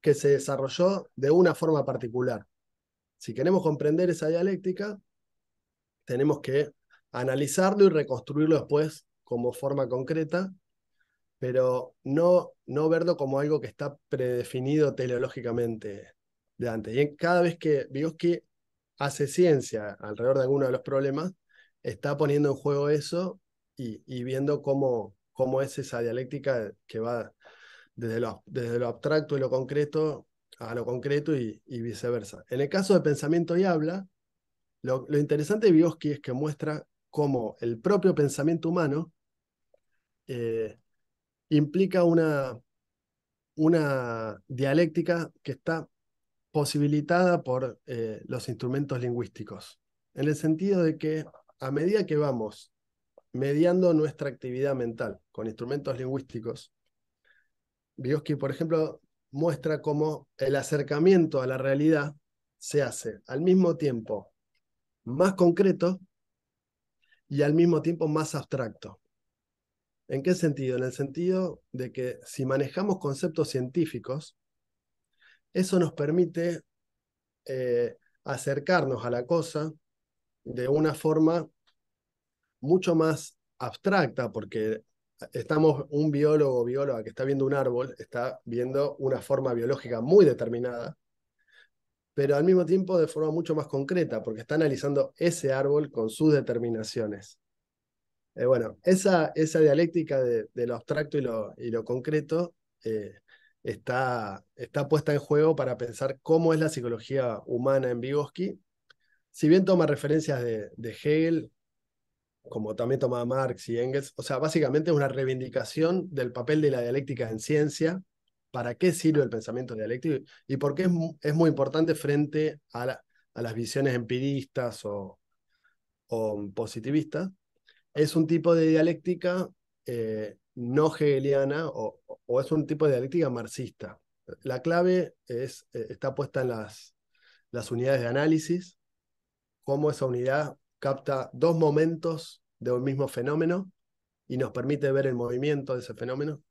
que se desarrolló de una forma particular. Si queremos comprender esa dialéctica, tenemos que analizarlo y reconstruirlo después como forma concreta pero no, no verlo como algo que está predefinido teleológicamente de antes. Y cada vez que Vygotsky hace ciencia alrededor de alguno de los problemas, está poniendo en juego eso y, viendo cómo, cómo es esa dialéctica que va desde lo, desde lo abstracto y lo concreto a lo concreto y, viceversa. En el caso de pensamiento y habla, lo, interesante de Vygotsky es que muestra cómo el propio pensamiento humano eh, implica una, una dialéctica que está posibilitada por eh, los instrumentos lingüísticos, en el sentido de que a medida que vamos mediando nuestra actividad mental con instrumentos lingüísticos, Vygotsky, por ejemplo, muestra cómo el acercamiento a la realidad se hace al mismo tiempo más concreto y al mismo tiempo más abstracto. ¿En qué sentido? En el sentido de que si manejamos conceptos científicos, eso nos permite eh, acercarnos a la cosa de una forma mucho más abstracta, porque estamos un biólogo o bióloga que está viendo un árbol, está viendo una forma biológica muy determinada, pero al mismo tiempo de forma mucho más concreta, porque está analizando ese árbol con sus determinaciones. Eh, bueno, esa, dialéctica de, lo abstracto y lo, concreto eh, está, puesta en juego para pensar cómo es la psicología humana en Vygotsky. Si bien toma referencias de, de Hegel, como también toma Marx y Engels, o sea, básicamente es una reivindicación del papel de la dialéctica en ciencia, para qué sirve el pensamiento dialéctico y por qué es, muy importante frente a, las visiones empiristas o positivistas es un tipo de dialéctica eh, no hegeliana o, es un tipo de dialéctica marxista. La clave eh, está puesta en las, unidades de análisis, cómo esa unidad capta dos momentos de un mismo fenómeno y nos permite ver el movimiento de ese fenómeno,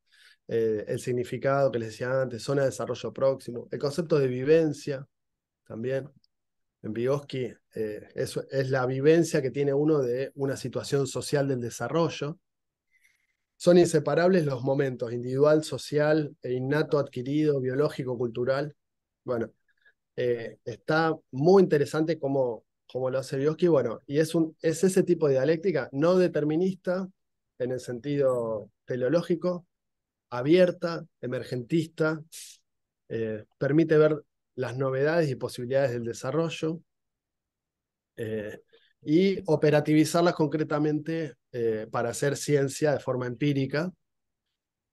eh, el significado que les decía antes, zona de desarrollo próximo, el concepto de vivencia también, en Vygotsky eh, es, la vivencia que tiene uno de una situación social del desarrollo. Son inseparables los momentos, individual, social, e innato, adquirido, biológico, cultural. Bueno, eh, está muy interesante cómo, lo hace Vygotsky. Bueno, y es, un, es ese tipo de dialéctica no determinista en el sentido teleológico, abierta, emergentista, eh, permite ver las novedades y posibilidades del desarrollo eh, y operativizarlas concretamente eh, para hacer ciencia de forma empírica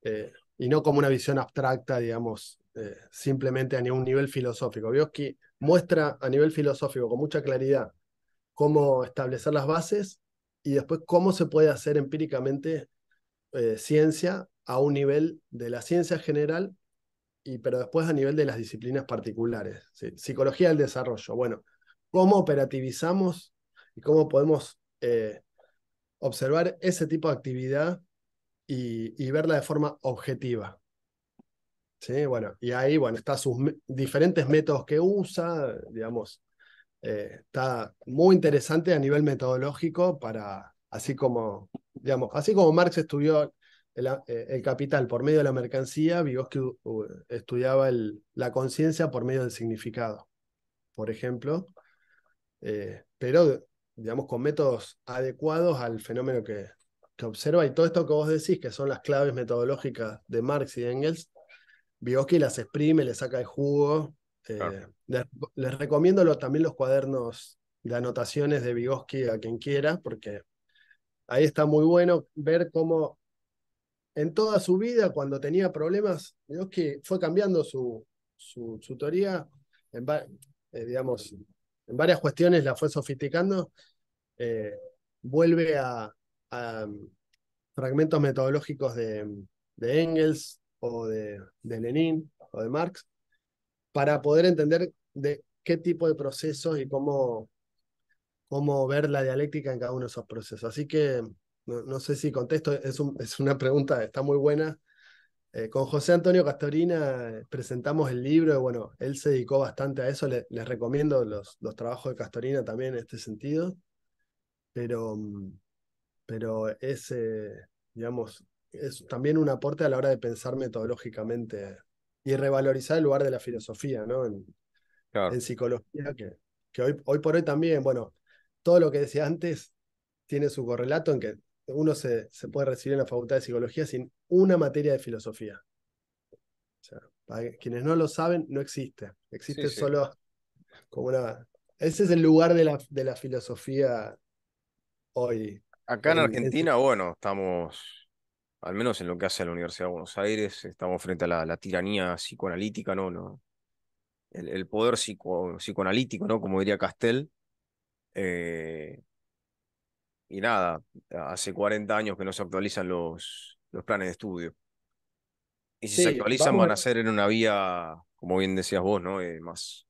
eh, y no como una visión abstracta, digamos, simplemente a un nivel filosófico. Bioski muestra a nivel filosófico con mucha claridad cómo establecer las bases y después cómo se puede hacer empíricamente ciencia a un nivel de la ciencia general pero después a nivel de las disciplinas particulares. Psicología del desarrollo. Bueno, ¿cómo operativizamos y cómo podemos eh, observar ese tipo de actividad y, verla de forma objetiva? Sí, bueno, y ahí, bueno, está sus diferentes métodos que usa, digamos, eh, está muy interesante a nivel metodológico para, así como, digamos, así como Marx estudió eh, el, capital por medio de la mercancía, Vygotsky estudiaba la conciencia por medio del significado, por ejemplo, eh, pero digamos con métodos adecuados al fenómeno que, observa. Y todo esto que vos decís, que son las claves metodológicas de Marx y Engels, Vygotsky las exprime, le saca el jugo. Eh, les, recomiendo también los cuadernos de anotaciones de Vygotsky a quien quiera, porque ahí está muy bueno ver cómo en toda su vida, cuando tenía problemas, digamos que fue cambiando su, su, teoría, en, eh, digamos, en varias cuestiones la fue sofisticando, eh, vuelve a, mm, fragmentos metodológicos de, de Engels o de, de, Lenin o de Marx, para poder entender de qué tipo de procesos y cómo, cómo ver la dialéctica en cada uno de esos procesos. Así que no, sé si contesto, es, es, una pregunta, está muy buena. Eh, con José Antonio Castorina eh, presentamos el libro bueno, él se dedicó bastante a eso, les recomiendo los, los trabajos de Castorina también en este sentido, pero, mm, pero es, eh, digamos, es también un aporte a la hora de pensar metodológicamente y revalorizar el lugar de la filosofía, ¿no? En, en psicología, que, que hoy, hoy por hoy también, bueno, todo lo que decía antes tiene su correlato en que uno se, se, puede recibir en la Facultad de Psicología sin una materia de filosofía. para quienes no lo saben, no existe. Existe solo como una... Ese es el lugar de la, de la filosofía hoy. Acá en, Argentina, bueno, estamos, al menos en lo que hace la Universidad de Buenos Aires, estamos frente a la, tiranía psicoanalítica, ¿no? no el, poder psico, psicoanalítico, ¿no? Como diría Castel. Eh, y nada, hace 40 años que no se actualizan los, los planes de estudio. Y si se actualizan van a... ser en una vía, como bien decías vos, ¿no? Eh, más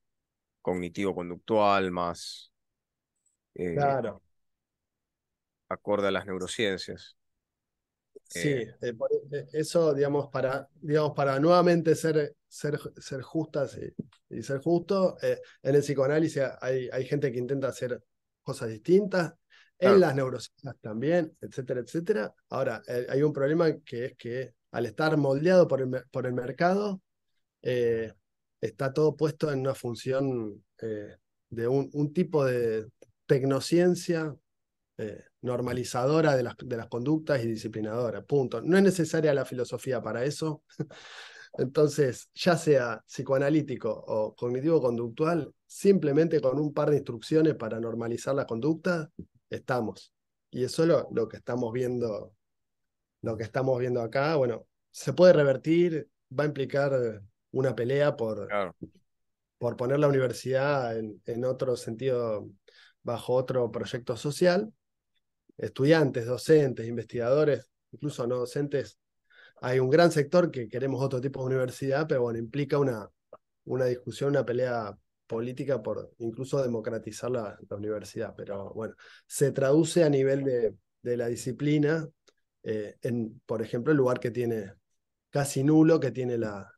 cognitivo-conductual, más... Eh, claro. Acorde a las neurociencias. Sí, eh, eso, digamos, para, digamos, para nuevamente ser, ser, ser justas y, ser justo, en el psicoanálisis hay, hay gente que intenta hacer cosas distintas, en las neurociencias también, etcétera, etcétera. Ahora, eh, hay un problema que es que al estar moldeado por el, mercado, eh, está todo puesto en una función eh, de un, un, tipo de tecnociencia normalizadora de las, de las conductas y disciplinadora, punto. No es necesaria la filosofía para eso. Entonces, ya sea psicoanalítico o cognitivo-conductual, simplemente con un par de instrucciones para normalizar la conducta, estamos. Y eso es lo, lo que estamos viendo, lo que estamos viendo acá, bueno, se puede revertir, va a implicar una pelea por, por poner la universidad en, otro sentido, bajo otro proyecto social. Estudiantes, docentes, investigadores, incluso no docentes, hay un gran sector que queremos otro tipo de universidad, pero bueno, implica una, una discusión, una pelea política por incluso democratizar la, universidad, pero bueno, se traduce a nivel de, la disciplina, eh, en, por ejemplo, el lugar que tiene casi nulo que tiene la,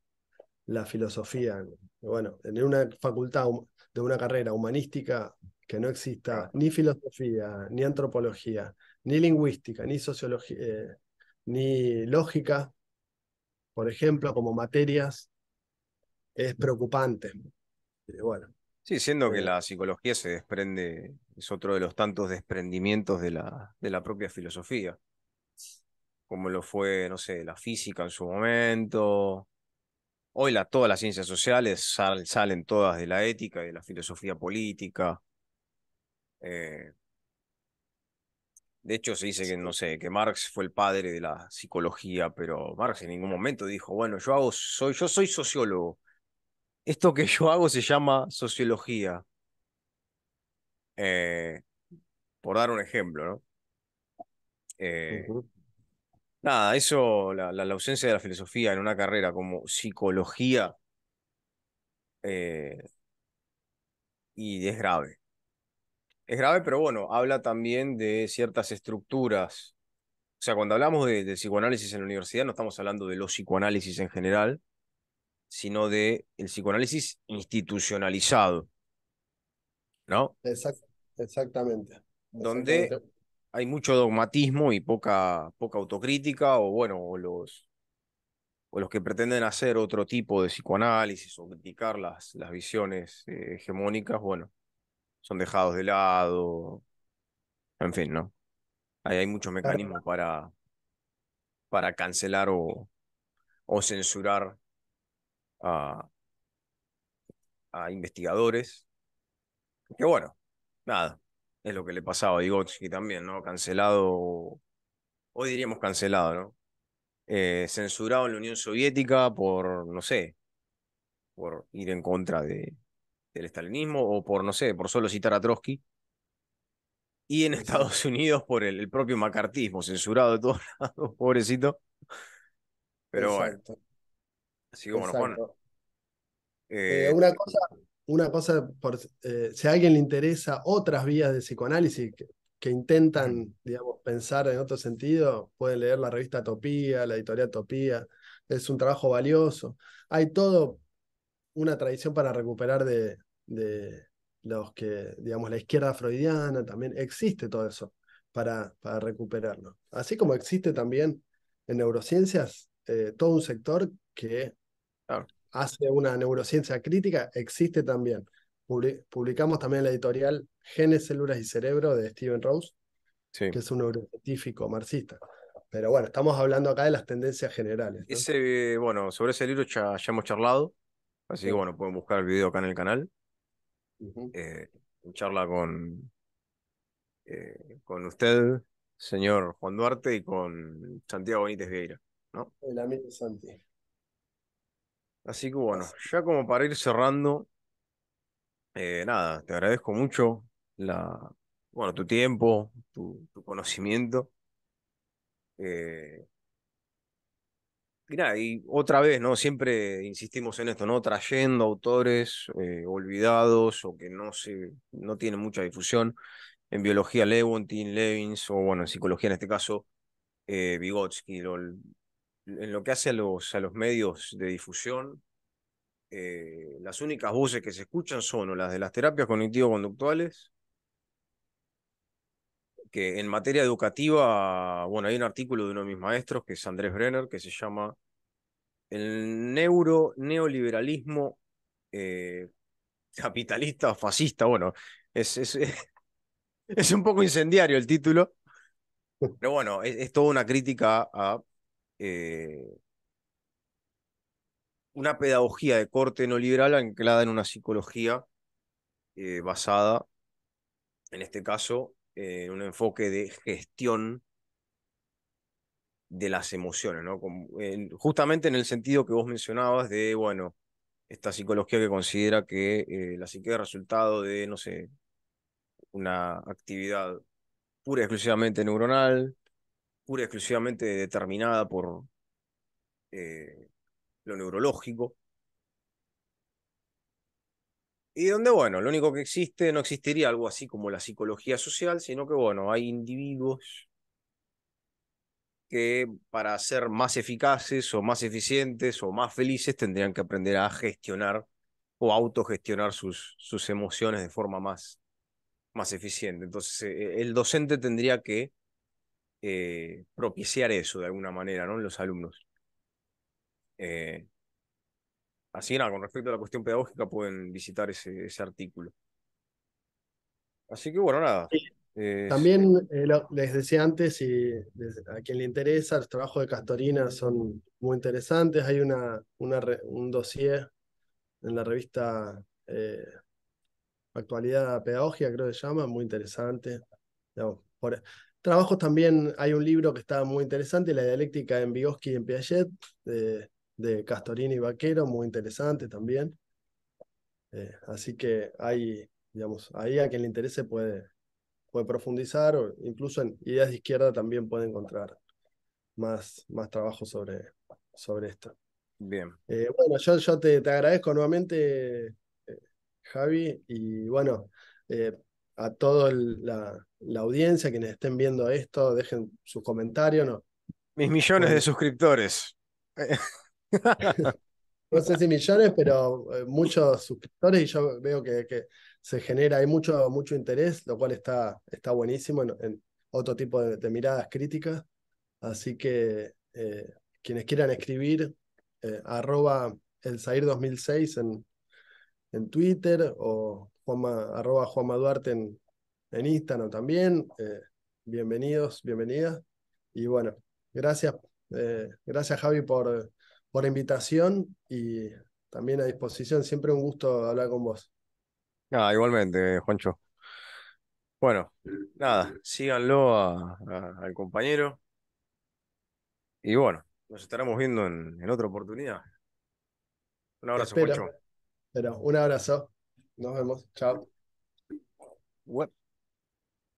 la filosofía. Bueno, en una facultad de una carrera humanística que no exista ni filosofía, ni antropología, ni lingüística, ni sociología, eh, ni lógica, por ejemplo, como materias, es preocupante. Sí, siendo que eh, la psicología se desprende, es otro de los tantos desprendimientos de la, de la propia filosofía, como lo fue, no sé, la física en su momento. Hoy la, todas las ciencias sociales salen todas de la ética y de la filosofía política. Eh, de hecho, se dice que, no sé, que Marx fue el padre de la psicología, pero Marx en ningún momento dijo, bueno, yo hago, soy, yo soy sociólogo esto que yo hago se llama sociología. Eh, por dar un ejemplo, ¿no? Eh, nada, eso, la, ausencia de la filosofía en una carrera como psicología, eh, y es grave. Es grave, pero bueno, habla también de ciertas estructuras. O sea, cuando hablamos de psicoanálisis en la universidad, no estamos hablando de los psicoanálisis en general, sino de el psicoanálisis institucionalizado. ¿No? exactamente. Donde hay mucho dogmatismo y poca, poca autocrítica, o bueno, o los, o los que pretenden hacer otro tipo de psicoanálisis o criticar las, las visiones eh, hegemónicas, bueno, son dejados de lado. En fin, ¿no? Ahí hay muchos mecanismos para, para cancelar o, o censurar a, investigadores. Que bueno, nada, es lo que le pasaba a Vygotsky también, ¿no? Cancelado, hoy diríamos cancelado, ¿no? Eh, censurado en la Unión Soviética por, no sé, por ir en contra de, del estalinismo o por, no sé, por solo citar a Trotsky. Y en Estados Unidos por el, propio macartismo, censurado de todos lados, pobrecito. Pero bueno. Eh, eh, una, cosa, una por, eh, si a alguien le interesa otras vías de psicoanálisis que, intentan, digamos, pensar en otro sentido, pueden leer la revista Topía, la editorial Topía, es un trabajo valioso. Hay todo una tradición para recuperar de, los que, digamos, la izquierda freudiana, también existe todo eso para, para recuperarlo. Así como existe también en neurociencias todo un sector que Hace una neurociencia crítica, existe también. Publicamos también la editorial Genes, Células y Cerebro de Steven Rose, que es un neurocientífico marxista. Pero bueno, estamos hablando acá de las tendencias generales. bueno, sobre ese libro ya, hemos charlado, así que bueno, pueden buscar el video acá en el canal. Eh, charla con, eh, con usted, señor Juan Duarte, y con Santiago Benítez Vieira. ¿no? El amigo Santi. Así que bueno, ya como para ir cerrando, eh, nada, te agradezco mucho la, bueno, tu tiempo, tu, conocimiento. Eh, y otra vez, ¿no? Siempre insistimos en esto, ¿no? Trayendo autores eh, olvidados o que no se, no tienen mucha difusión. En biología, Lewontin, Levins, o bueno, en psicología en este caso, eh, Vygotsky, lo, en lo que hace a los, a los medios de difusión, eh, las únicas voces que se escuchan son las de las terapias cognitivo-conductuales, que en materia educativa, bueno, hay un artículo de uno de mis maestros, que es Andrés Brenner, que se llama El neuro-neoliberalismo eh, capitalista fascista, bueno, es, es, un poco incendiario el título, pero bueno, es, es toda una crítica a eh, una pedagogía de corte no liberal anclada en una psicología eh, basada, en este caso, en un enfoque de gestión de las emociones, justamente en el sentido que vos mencionabas de, bueno, esta psicología que considera que eh, la psique es resultado de, no sé, una actividad pura y exclusivamente neuronal, pura y exclusivamente determinada por eh, lo neurológico. Y donde, bueno, lo único que existe, no existiría algo así como la psicología social, sino que, bueno, hay individuos que para ser más eficaces o más eficientes o más felices tendrían que aprender a gestionar o autogestionar sus, sus emociones de forma más, más eficiente. Entonces, e, e, el docente tendría que eh, propiciar eso de alguna manera ¿no? en los alumnos. Eh, así así nada, con respecto a la cuestión pedagógica pueden visitar ese, ese artículo. Así que bueno, nada. Eh, También les decía antes, y a quien le interesa, los trabajos de Castorina son muy interesantes. Hay una, una un dossier en la revista Actualidad Pedagógica, creo que se llama, muy interesante. por, trabajos también hay un libro que está muy interesante, La dialéctica en Vygotsky y en Piaget, de, de Castorini y Vaquero, muy interesante también. Eh, así que hay, digamos, ahí a quien le interese puede, puede profundizar, o incluso en ideas de izquierda también puede encontrar más, más trabajo sobre, sobre esto. Bien. Eh, bueno, yo, te, agradezco nuevamente, eh, Javi, y bueno, a toda la, audiencia, quienes estén viendo esto, dejen sus comentarios. ¿no? Mis millones de suscriptores. no sé si millones, pero eh, muchos suscriptores y yo veo que, se genera, hay mucho, mucho interés, lo cual está, está buenísimo en, otro tipo de, miradas críticas. Así que eh, quienes quieran escribir, eh, arroba el 2006 en, en Twitter o Juanma, arroba Juanma Duarte en, en Instagram también. Eh, bienvenidos, bienvenidas. Y bueno, gracias, eh, gracias Javi por, por la invitación y también a disposición. Siempre un gusto hablar con vos. Ah, igualmente, Juancho. Bueno, nada, síganlo al compañero. Y bueno, nos estaremos viendo en, otra oportunidad. Un abrazo, Juancho. Pero un abrazo. Nos vemos. Chao.